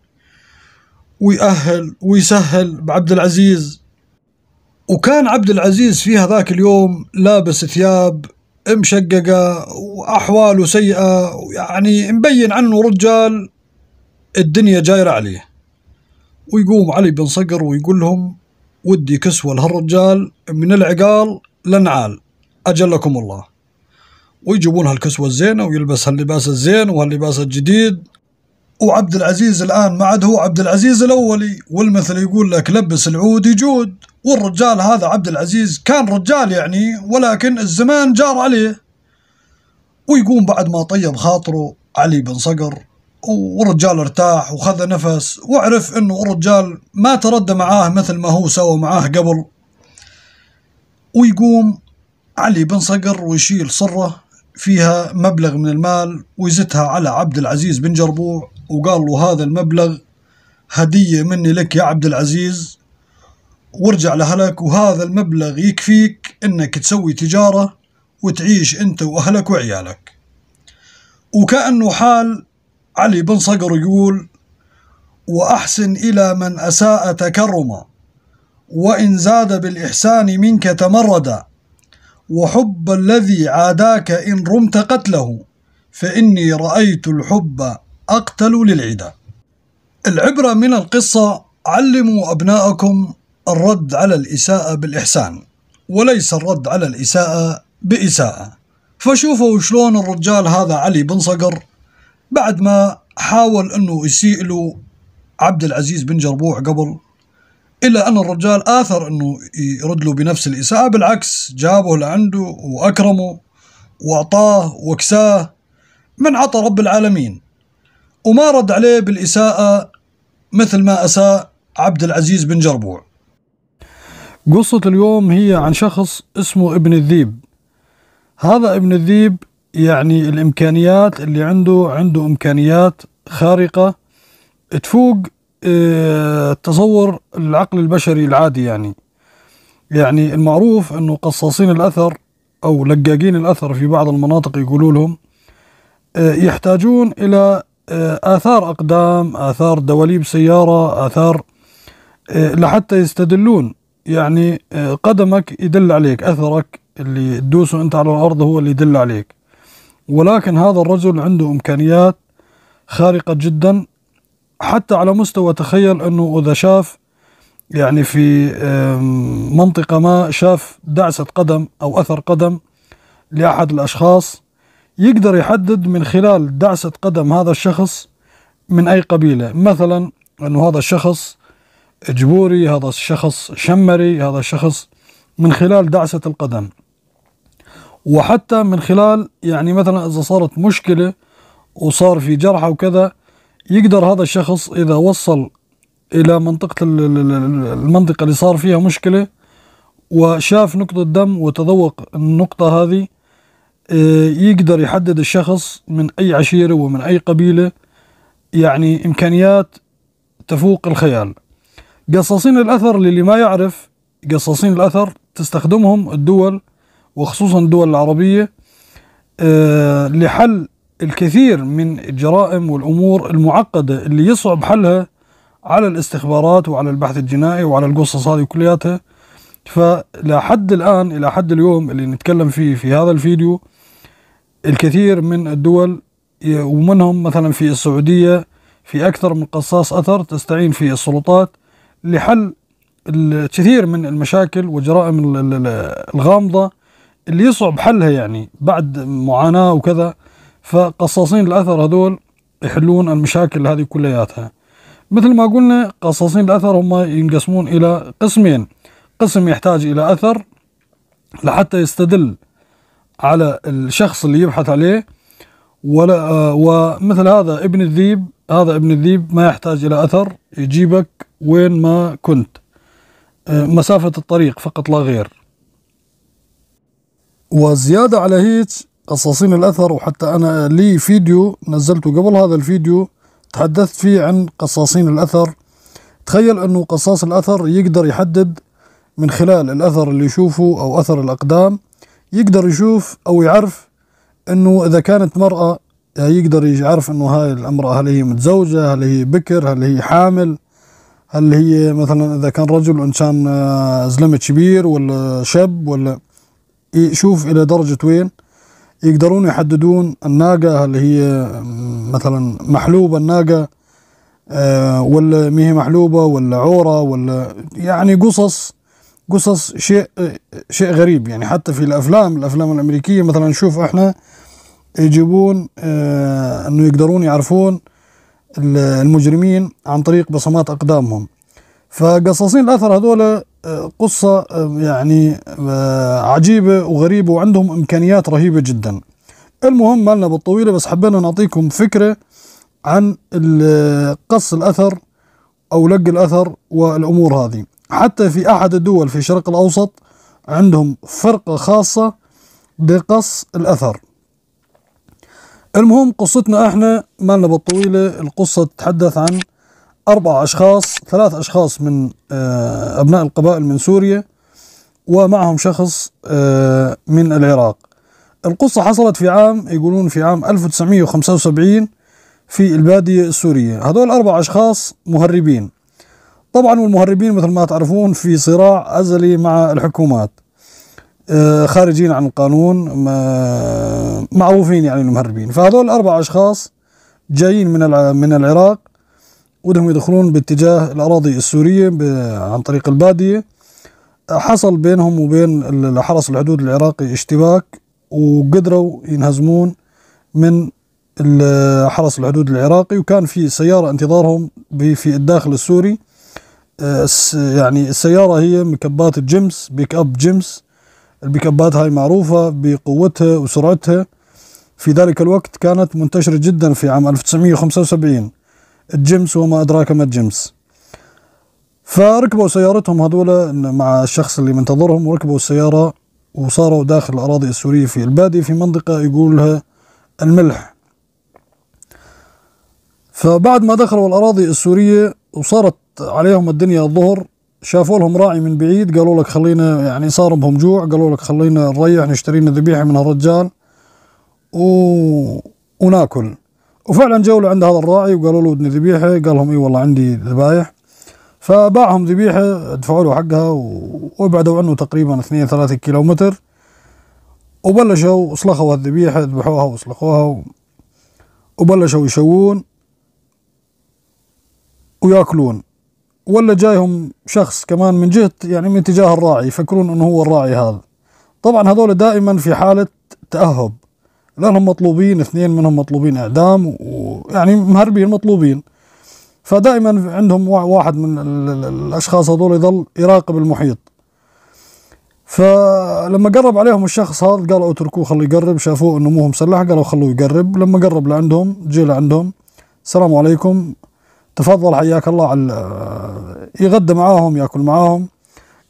ويأهل ويسهل بعبد العزيز وكان عبد العزيز في هذاك اليوم لابس ثياب مشققة وأحواله سيئة يعني مبين عنه رجال الدنيا جايرة عليه ويقوم علي بن صقر ويقول لهم ودي كسوة لهالرجال من العقال لنعال أجلكم الله ويجيبون هالكسوة الزينة ويلبس هاللباس الزين وهاللباس الجديد وعبد العزيز الآن ما عاد هو عبد العزيز الأولي والمثل يقول لك لبس العود يجود والرجال هذا عبد العزيز كان رجال يعني ولكن الزمان جار عليه ويقوم بعد ما طيب خاطره علي بن صقر والرجال ارتاح وخذ نفس وعرف انه الرجال ما تردى معاه مثل ما هو سوى معاه قبل ويقوم علي بن صقر ويشيل صره فيها مبلغ من المال ويزتها على عبد العزيز بن جربوع وقال له هذا المبلغ هدية مني لك يا عبد العزيز وارجع لأهلك وهذا المبلغ يكفيك انك تسوي تجارة وتعيش انت واهلك وعيالك وكأنه حال علي بن صقر يقول وأحسن إلى من أساء تكرما وإن زاد بالإحسان منك تمردا وحب الذي عاداك إن رمت قتله فإني رأيت الحب أقتل للعدا العبرة من القصة علموا أبناءكم الرد على الإساءة بالإحسان وليس الرد على الإساءة بإساءة فشوفوا شلون الرجال هذا علي بن صقر بعد ما حاول انه يسيء له عبد العزيز بن جربوع قبل الا ان الرجال اثر انه يرد له بنفس الاساءه بالعكس جابه لعنده واكرمه واعطاه وكساه من عطى رب العالمين وما رد عليه بالاساءه مثل ما اساء عبد العزيز بن جربوع قصة اليوم هي عن شخص اسمه ابن الذيب هذا ابن الذيب يعني الامكانيات اللي عنده عنده امكانيات خارقه تفوق آه، تصور العقل البشري العادي يعني يعني المعروف انه قصاصين الاثر او لقاقين الاثر في بعض المناطق يقولوا لهم آه، يحتاجون الى آه، اثار اقدام اثار دواليب سياره اثار لحتى يستدلون يعني قدمك يدل عليك اثرك اللي تدوسه انت على الارض هو اللي يدل عليك ولكن هذا الرجل عنده إمكانيات خارقة جدا حتى على مستوى تخيل أنه إذا شاف يعني في منطقة ما شاف دعسة قدم أو أثر قدم لأحد الأشخاص يقدر يحدد من خلال دعسة قدم هذا الشخص من أي قبيلة مثلا أنه هذا الشخص جبوري هذا الشخص شمري هذا الشخص من خلال دعسة القدم وحتى من خلال يعني مثلا إذا صارت مشكلة وصار في جرحى وكذا يقدر هذا الشخص إذا وصل إلى منطقة المنطقة اللي صار فيها مشكلة وشاف نقطة دم وتذوق النقطة هذه آه، يقدر يحدد الشخص من أي عشيرة ومن أي قبيلة يعني إمكانيات تفوق الخيال قصاصين الأثر للي ما يعرف قصاصين الأثر تستخدمهم الدول وخصوصا الدول العربية آه، لحل الكثير من الجرائم والأمور المعقدة اللي يصعب حلها على الاستخبارات وعلى البحث الجنائي وعلى القصص هذه كلياتها فلحد الآن إلى حد اليوم اللي نتكلم فيه في هذا الفيديو الكثير من الدول ومنهم مثلا في السعودية في أكثر من قصاص أثر تستعين فيه السلطات لحل الكثير من المشاكل وجرائم الغامضة اللي يصعب حلها يعني بعد معاناة وكذا فقصاصين الأثر هذول يحلون المشاكل هذه كلياتها مثل ما قلنا قصاصين الأثر هم ينقسمون إلى قسمين قسم يحتاج إلى أثر لحتى يستدل على الشخص اللي يبحث عليه ولا ومثل هذا ابن الذيب هذا ابن الذيب ما يحتاج إلى أثر يجيبك وين ما كنت مسافة الطريق فقط لا غير وزيادة على هيك قصاصين الأثر وحتى أنا لي فيديو نزلته قبل هذا الفيديو تحدثت فيه عن قصاصين الأثر تخيل أنه قصاص الأثر يقدر يحدد من خلال الأثر اللي يشوفه أو أثر الأقدام يقدر يشوف أو يعرف أنه إذا كانت مرأة يعني يقدر يعرف أنه هاي الأمرأة هل هي متزوجة هل هي بكر هل هي حامل هل هي مثلا إذا كان رجل إنسان آه، زلمة كبير ولا شاب ولا يشوف الى درجة وين يقدرون يحددون الناقة اللي هي مثلا محلوبة الناقة آه، ولا ما هي محلوبة ولا عورة ولا يعني قصص قصص شيء شيء غريب يعني حتى في الافلام الافلام الامريكية مثلا نشوف احنا يجيبون آه انه يقدرون يعرفون المجرمين عن طريق بصمات اقدامهم فقصصين الاثر هذول قصة آه، يعني آه، عجيبة وغريبة وعندهم إمكانيات رهيبة جدا المهم مالنا بالطويلة بس حبينا نعطيكم فكرة عن قص الأثر أو لق الأثر والأمور هذه حتى في أحد الدول في الشرق الأوسط عندهم فرقة خاصة بقص الأثر المهم قصتنا احنا مالنا بالطويلة القصة تتحدث عن أربع أشخاص ثلاث أشخاص من آه، أبناء القبائل من سوريا ومعهم شخص آه، من العراق القصة حصلت في عام يقولون في عام 1975 في البادية السورية هذول أربع أشخاص مهربين طبعا والمهربين مثل ما تعرفون في صراع أزلي مع الحكومات آه، خارجين عن القانون معروفين يعني المهربين فهذول أربع أشخاص جايين من من العراق ودهم يدخلون باتجاه الأراضي السورية عن طريق البادية حصل بينهم وبين حرس الحدود العراقي اشتباك وقدروا ينهزمون من حرس الحدود العراقي وكان في سيارة انتظارهم في الداخل السوري آه، يعني السيارة هي مكبات الجيمس بيك أب جيمس البيك أبات هاي معروفة بقوتها وسرعتها في ذلك الوقت كانت منتشرة جدا في عام 1975 الجمس وما أدراك ما الجمس فركبوا سيارتهم هذول مع الشخص اللي منتظرهم وركبوا السيارة وصاروا داخل الأراضي السورية في البادية في منطقة يقولها الملح فبعد ما دخلوا الأراضي السورية وصارت عليهم الدنيا الظهر شافوا لهم راعي من بعيد قالوا لك خلينا يعني صار بهم جوع قالوا لك خلينا نريح نشتري لنا ذبيحه من هالرجال و... وناكل وفعلا جو لعند هذا الراعي وقالوا له ودني ذبيحه قال لهم اي والله عندي ذبايح فباعهم ذبيحه دفعوا له حقها وابعدوا عنه تقريبا 2 3 كيلو متر وبلشوا اصلخوا الذبيحه ذبحوها واصلخوها وبلشوا يشوون وياكلون ولا جايهم شخص كمان من جهه يعني من اتجاه الراعي يفكرون انه هو الراعي هذا طبعا هذول دائما في حاله تاهب لانهم مطلوبين اثنين منهم مطلوبين اعدام ويعني مهربين مطلوبين فدائما عندهم واحد من الاشخاص هذول يظل يراقب المحيط فلما قرب عليهم الشخص هذا قالوا اتركوه خلوه يقرب شافوه انه مو مسلح قالوا خلوه يقرب لما قرب لعندهم جي لعندهم السلام عليكم تفضل حياك الله على يغدى معاهم ياكل معاهم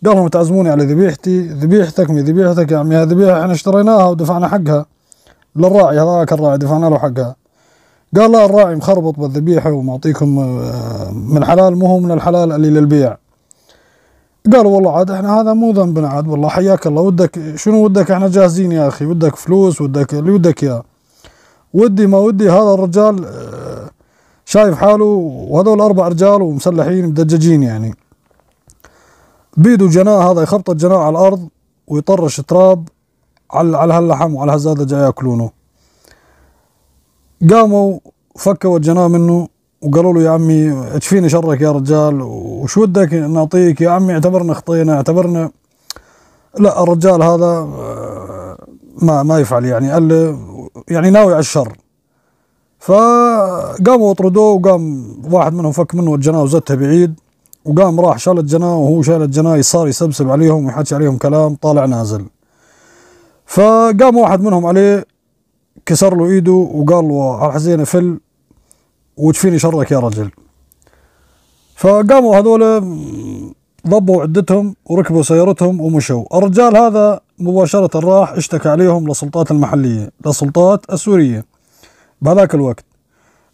قال لهم تعزموني على ذبيحتي ذبيحتك مي ذبيحتك يا عمي ذبيحه احنا اشتريناها ودفعنا حقها للراعي هذاك الراعي دفعنا له حقها قال لا الراعي مخربط بالذبيحة ومعطيكم آه، من حلال مو من الحلال اللي للبيع قالوا والله عاد احنا هذا مو ذنبنا عاد والله حياك الله ودك شنو ودك احنا جاهزين يا اخي ودك فلوس ودك اللي ودك اياه ودي ما ودي هذا الرجال آه، شايف حاله وهذول اربع رجال ومسلحين مدججين يعني بيدو جناه هذا يخبط الجناه على الارض ويطرش تراب على على هاللحم وعلى هالزاد جاي ياكلونه قاموا فكوا الجناه منه وقالوا له يا عمي اشفيني شرك يا رجال وش ودك نعطيك يا عمي اعتبرنا خطينا اعتبرنا لا الرجال هذا آه، ما ما يفعل يعني قال يعني ناوي على الشر فقاموا طردوه وقام واحد منهم فك منه الجناه وزتها بعيد وقام راح شال الجناه وهو شال الجناه صار يسبسب عليهم ويحكي عليهم كلام طالع نازل فقام واحد منهم عليه كسر له ايده وقال له على حزينه فل وجفيني شرك يا رجل فقاموا هذول ضبوا عدتهم وركبوا سيارتهم ومشوا الرجال هذا مباشرة راح اشتكى عليهم للسلطات المحلية للسلطات السورية بهذاك الوقت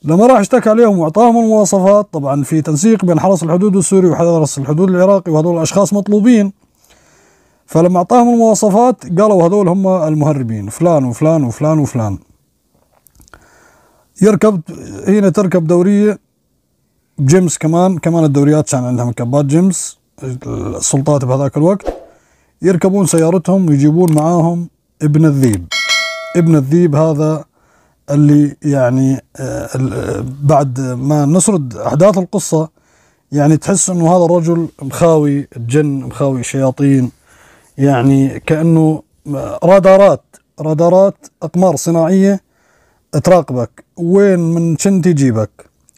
لما راح اشتكى عليهم واعطاهم المواصفات طبعا في تنسيق بين حرس الحدود السوري وحرس الحدود العراقي وهذول الاشخاص مطلوبين فلما أعطاهم المواصفات قالوا هذول هم المهربين فلان وفلان وفلان وفلان يركب هنا تركب دورية جيمس كمان كمان الدوريات كان عندها مكبات جيمس السلطات بهذاك الوقت يركبون سيارتهم ويجيبون معاهم ابن الذيب ابن الذيب هذا اللي يعني آه، آه، بعد ما نسرد أحداث القصة يعني تحس أنه هذا الرجل مخاوي الجن مخاوي الشياطين يعني كانه رادارات رادارات اقمار صناعيه تراقبك وين من شن تجيبك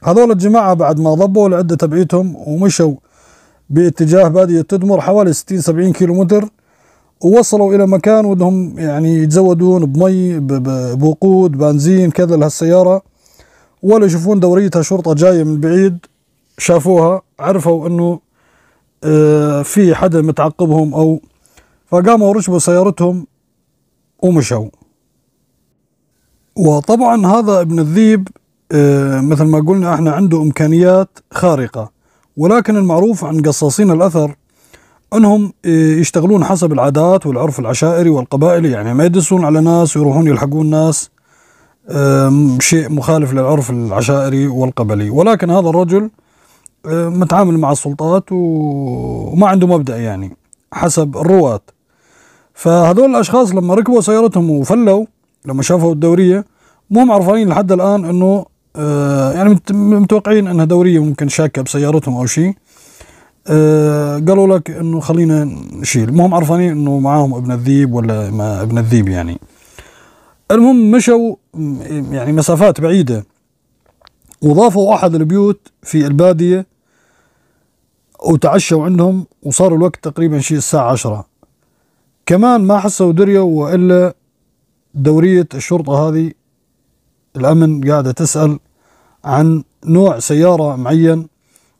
هذول الجماعه بعد ما ضبوا العده تبعيتهم ومشوا باتجاه باديه تدمر حوالي 60 70 كيلو متر ووصلوا الى مكان ودهم يعني يتزودون بمي بوقود بنزين كذا لهالسياره ولا يشوفون دوريتها شرطه جايه من بعيد شافوها عرفوا انه آه، في حدا متعقبهم او فقاموا ركبوا سيارتهم ومشوا وطبعا هذا ابن الذيب آه، مثل ما قلنا احنا عنده امكانيات خارقه ولكن المعروف عن قصاصين الاثر انهم آه، يشتغلون حسب العادات والعرف العشائري والقبائلي يعني ما يدسون على ناس ويروحون يلحقون ناس آه، شيء مخالف للعرف العشائري والقبلي ولكن هذا الرجل متعامل مع السلطات وما عنده مبدأ يعني حسب الرواة فهذول الاشخاص لما ركبوا سيارتهم وفلوا لما شافوا الدوريه مو عرفانين لحد الان انه آه، يعني متوقعين انها دوريه ممكن شاكه بسيارتهم او شيء آه، قالوا لك انه خلينا نشيل مو عرفانين انه معاهم ابن الذيب ولا ما ابن الذيب يعني المهم مشوا يعني مسافات بعيده وضافوا احد البيوت في الباديه وتعشوا عندهم وصار الوقت تقريبا شيء الساعه 10 كمان ما حسوا دريو والا دوريه الشرطه هذه الامن قاعده تسال عن نوع سياره معين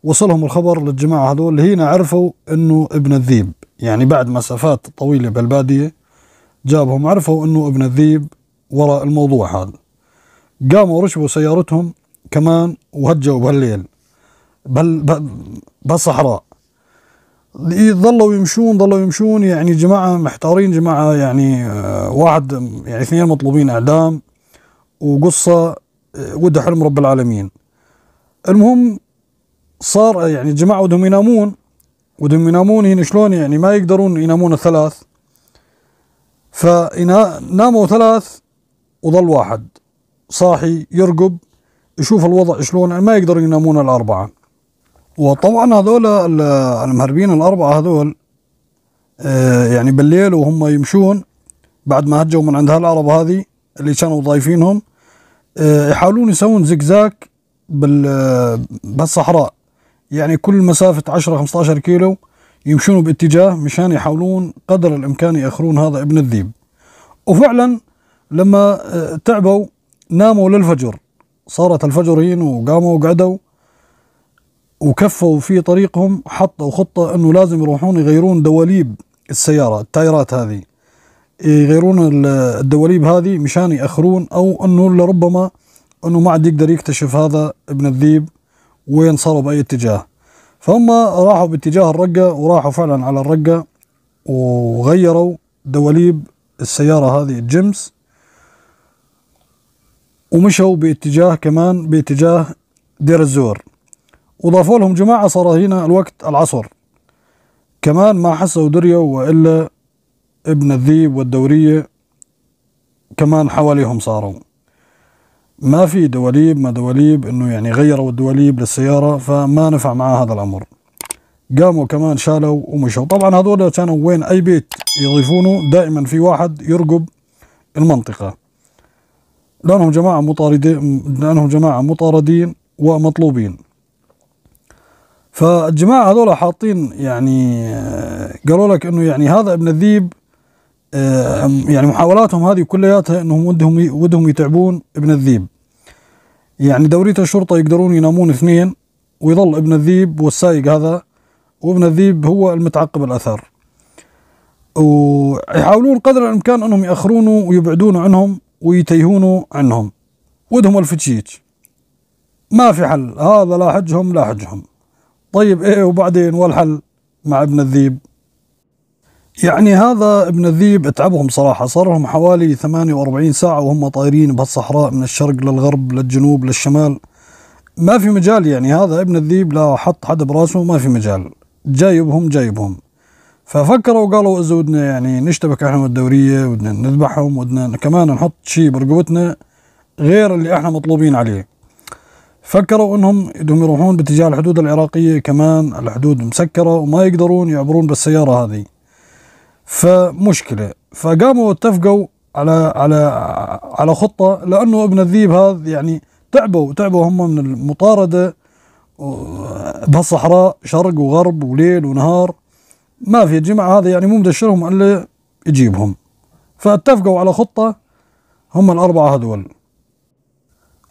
وصلهم الخبر للجماعه هذول اللي هنا عرفوا انه ابن الذيب يعني بعد مسافات طويله بالباديه جابهم عرفوا انه ابن الذيب وراء الموضوع هذا قاموا رشبوا سيارتهم كمان وهجوا بهالليل بل بل بل ظلوا يمشون ظلوا يمشون يعني جماعة محتارين جماعة يعني آه، واحد يعني اثنين مطلوبين إعدام وقصة آه، وده حلم رب العالمين المهم صار آه، يعني الجماعة ودهم ينامون ودهم ينامون هنا شلون يعني ما يقدرون ينامون الثلاث فناموا ثلاث وظل واحد صاحي يرقب يشوف الوضع شلون ما يقدرون ينامون الأربعة وطبعا هذول المهربين الاربعه هذول آه، يعني بالليل وهم يمشون بعد ما هجوا من عند هالعرب هذه اللي كانوا ضايفينهم آه، يحاولون يسوون زقزاك بالصحراء يعني كل مسافة 10 15 كيلو يمشون باتجاه مشان يحاولون قدر الامكان ياخرون هذا ابن الذيب وفعلا لما آه، تعبوا ناموا للفجر صارت الفجرين وقاموا وقعدوا وكفوا في طريقهم حطوا خطة أنه لازم يروحون يغيرون دواليب السيارة التايرات هذه يغيرون الدواليب هذه مشان يأخرون أو أنه لربما أنه ما عاد يقدر يكتشف هذا ابن الذيب وين صاروا بأي اتجاه فهم راحوا باتجاه الرقة وراحوا فعلا على الرقة وغيروا دواليب السيارة هذه الجيمس ومشوا باتجاه كمان باتجاه دير الزور وضافوا لهم جماعة صار هنا الوقت العصر كمان ما حسوا دريا وإلا ابن الذيب والدورية كمان حواليهم صاروا ما في دواليب ما دواليب انه يعني غيروا الدواليب للسيارة فما نفع مع هذا الامر قاموا كمان شالوا ومشوا طبعا هذول كانوا وين اي بيت يضيفونه دائما في واحد يرقب المنطقة لانهم جماعة مطاردين لانهم جماعة مطاردين ومطلوبين فالجماعة هذول حاطين يعني آه، قالوا لك انه يعني هذا ابن الذيب آه، يعني محاولاتهم هذه كلياتها انهم ودهم ودهم يتعبون ابن الذيب يعني دورية الشرطة يقدرون ينامون اثنين ويظل ابن الذيب والسايق هذا وابن الذيب هو المتعقب الأثر ويحاولون قدر الإمكان أنهم يأخرونه ويبعدون عنهم ويتيهونوا عنهم ودهم الفتشيج ما في حل هذا لا حجهم لا حجهم طيب ايه وبعدين والحل مع ابن الذيب يعني هذا ابن الذيب اتعبهم صراحة صار لهم حوالي 48 ساعة وهم طايرين بهالصحراء من الشرق للغرب للجنوب للشمال ما في مجال يعني هذا ابن الذيب لا حط حد براسه ما في مجال جايبهم جايبهم ففكروا وقالوا زودنا يعني نشتبك احنا والدورية ودنا نذبحهم ودنا كمان نحط شيء برقبتنا غير اللي احنا مطلوبين عليه فكروا انهم بدهم يروحون باتجاه الحدود العراقيه كمان الحدود مسكره وما يقدرون يعبرون بالسياره هذه فمشكله فقاموا اتفقوا على على على خطه لانه ابن الذيب هذا يعني تعبوا تعبوا هم من المطارده بهالصحراء شرق وغرب وليل ونهار ما في الجماعه هذا يعني مو مدشرهم الا يجيبهم فاتفقوا على خطه هم الاربعه هذول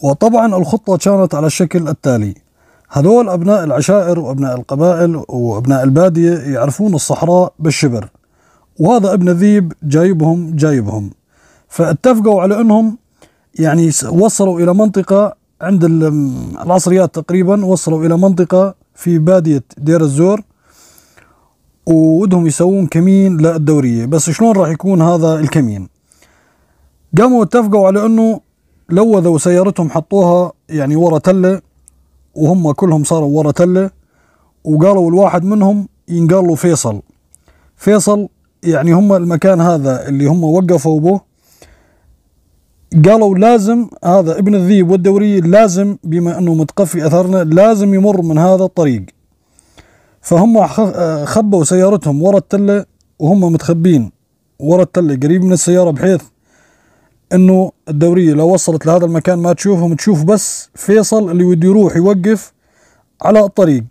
وطبعا الخطة كانت على الشكل التالي هذول أبناء العشائر وأبناء القبائل وأبناء البادية يعرفون الصحراء بالشبر وهذا ابن ذيب جايبهم جايبهم فاتفقوا على أنهم يعني وصلوا إلى منطقة عند العصريات تقريبا وصلوا إلى منطقة في بادية دير الزور وودهم يسوون كمين للدورية بس شلون راح يكون هذا الكمين قاموا اتفقوا على أنه لوذوا سيارتهم حطوها يعني ورا تله وهم كلهم صاروا ورا تله وقالوا الواحد منهم ينقال له فيصل فيصل يعني هم المكان هذا اللي هم وقفوا به قالوا لازم هذا ابن الذيب والدوري لازم بما انه متقفي اثرنا لازم يمر من هذا الطريق فهم خبوا سيارتهم ورا التله وهم متخبين ورا التله قريب من السياره بحيث انه الدوريه لو وصلت لهذا المكان ما تشوفهم تشوف بس فيصل اللي بده يروح يوقف على الطريق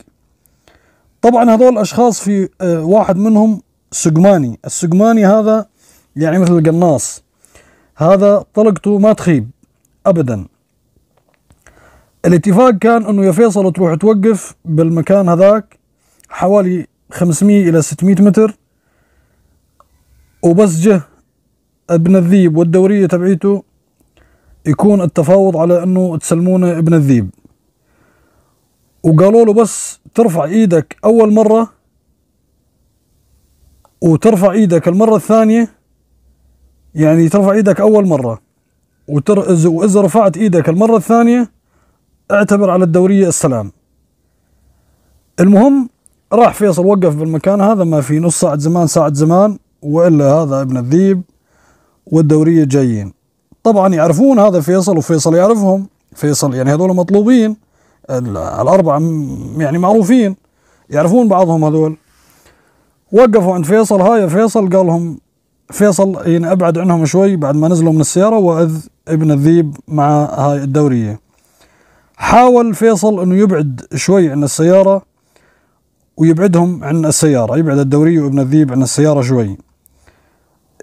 طبعا هذول الاشخاص في آه، واحد منهم سقماني السقماني هذا يعني مثل القناص هذا طلقته ما تخيب ابدا الاتفاق كان انه يا فيصل تروح توقف بالمكان هذاك حوالي 500 الى 600 متر وبس جه ابن الذيب والدورية تبعيته يكون التفاوض على انه تسلمونه ابن الذيب وقالوا له بس ترفع ايدك اول مرة وترفع ايدك المرة الثانية يعني ترفع ايدك اول مرة وتر... واذا رفعت ايدك المرة الثانية اعتبر على الدورية السلام المهم راح فيصل وقف بالمكان هذا ما في نص ساعة زمان ساعة زمان وإلا هذا ابن الذيب والدورية جايين طبعا يعرفون هذا فيصل وفيصل يعرفهم فيصل يعني هذول مطلوبين الأربعة يعني معروفين يعرفون بعضهم هذول وقفوا عند فيصل هاي يا فيصل قال لهم فيصل يعني أبعد عنهم شوي بعد ما نزلوا من السيارة وأذ ابن الذيب مع هاي الدورية حاول فيصل أنه يبعد شوي عن السيارة ويبعدهم عن السيارة يبعد الدورية وابن الذيب عن السيارة شوي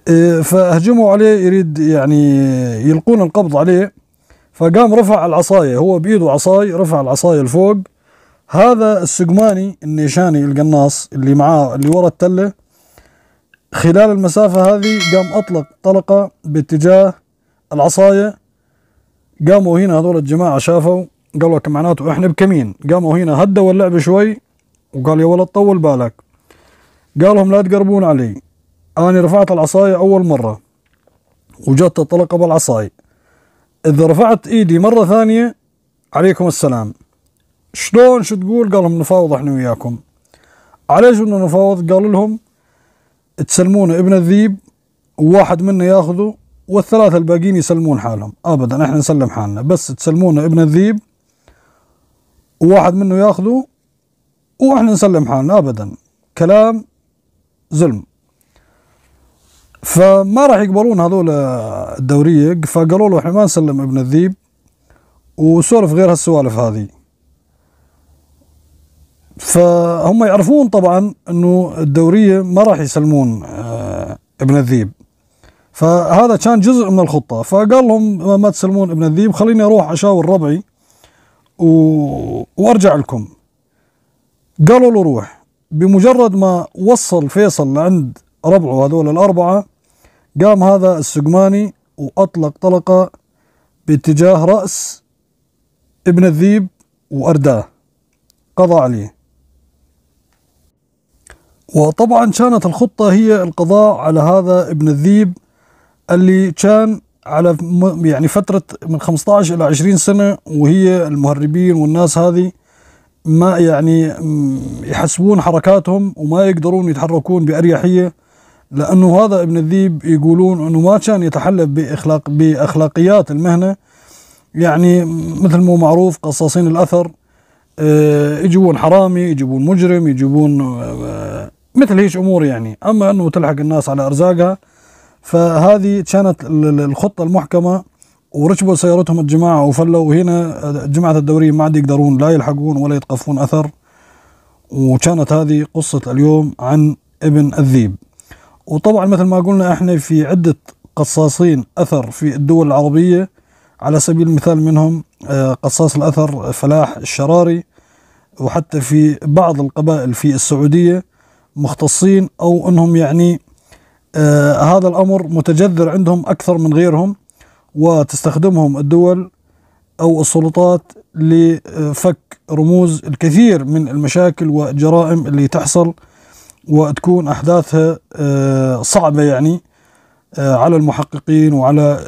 إيه، فهجموا عليه يريد يعني يلقون القبض عليه فقام رفع العصاية هو بإيده عصاي رفع العصاية لفوق هذا السقماني النيشاني القناص اللي معاه اللي ورا التلة خلال المسافة هذه قام أطلق طلقة باتجاه العصاية قاموا هنا هذول الجماعة شافوا قالوا لك معناته احنا بكمين قاموا هنا هدوا اللعبة شوي وقال يا ولد طول بالك قال لهم لا تقربون علي أنا رفعت العصاية أول مرة وجدت الطلقة بالعصاي إذا رفعت إيدي مرة ثانية عليكم السلام شلون شو تقول قال لهم نفاوض احنا وياكم عليش بدنا نفاوض قال لهم تسلمون ابن الذيب وواحد منا ياخذه والثلاثة الباقيين يسلمون حالهم ابدا احنا نسلم حالنا بس تسلمون ابن الذيب وواحد منه ياخذه واحنا نسلم حالنا ابدا كلام زلم فما راح يقبلون هذول الدوريه فقالوا له احنا ما نسلم ابن الذيب وسولف غير هالسوالف هذه فهم يعرفون طبعا انه الدوريه ما راح يسلمون آه، ابن الذيب فهذا كان جزء من الخطه فقال لهم ما تسلمون ابن الذيب خليني اروح اشاور ربعي و... وارجع لكم قالوا له روح بمجرد ما وصل فيصل لعند ربعه هذول الاربعه قام هذا السقماني وأطلق طلقة باتجاه رأس ابن الذيب وأرداه قضى عليه وطبعا كانت الخطة هي القضاء على هذا ابن الذيب اللي كان على يعني فترة من 15 إلى 20 سنة وهي المهربين والناس هذه ما يعني يحسبون حركاتهم وما يقدرون يتحركون بأريحية لأنه هذا ابن الذيب يقولون أنه ما كان يتحلف بإخلاق بأخلاقيات المهنة يعني مثل مو معروف قصاصين الأثر آه، يجيبون حرامي يجيبون مجرم يجيبون آه، آه، مثل هيش أمور يعني أما أنه تلحق الناس على أرزاقها فهذه كانت الخطة المحكمة وركبوا سيارتهم الجماعة وفلوا وهنا جماعة الدورية ما عاد يقدرون لا يلحقون ولا يتقفون أثر وكانت هذه قصة اليوم عن ابن الذيب وطبعا مثل ما قلنا احنا في عدة قصاصين أثر في الدول العربية على سبيل المثال منهم آه، قصاص الأثر فلاح الشراري وحتى في بعض القبائل في السعودية مختصين أو أنهم يعني آه، هذا الأمر متجذر عندهم أكثر من غيرهم وتستخدمهم الدول أو السلطات لفك رموز الكثير من المشاكل والجرائم اللي تحصل وتكون أحداثها آه، صعبة يعني آه، على المحققين وعلى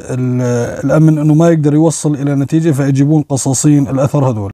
الأمن أنه ما يقدر يوصل إلى نتيجة فيجيبون قصاصين الأثر هذول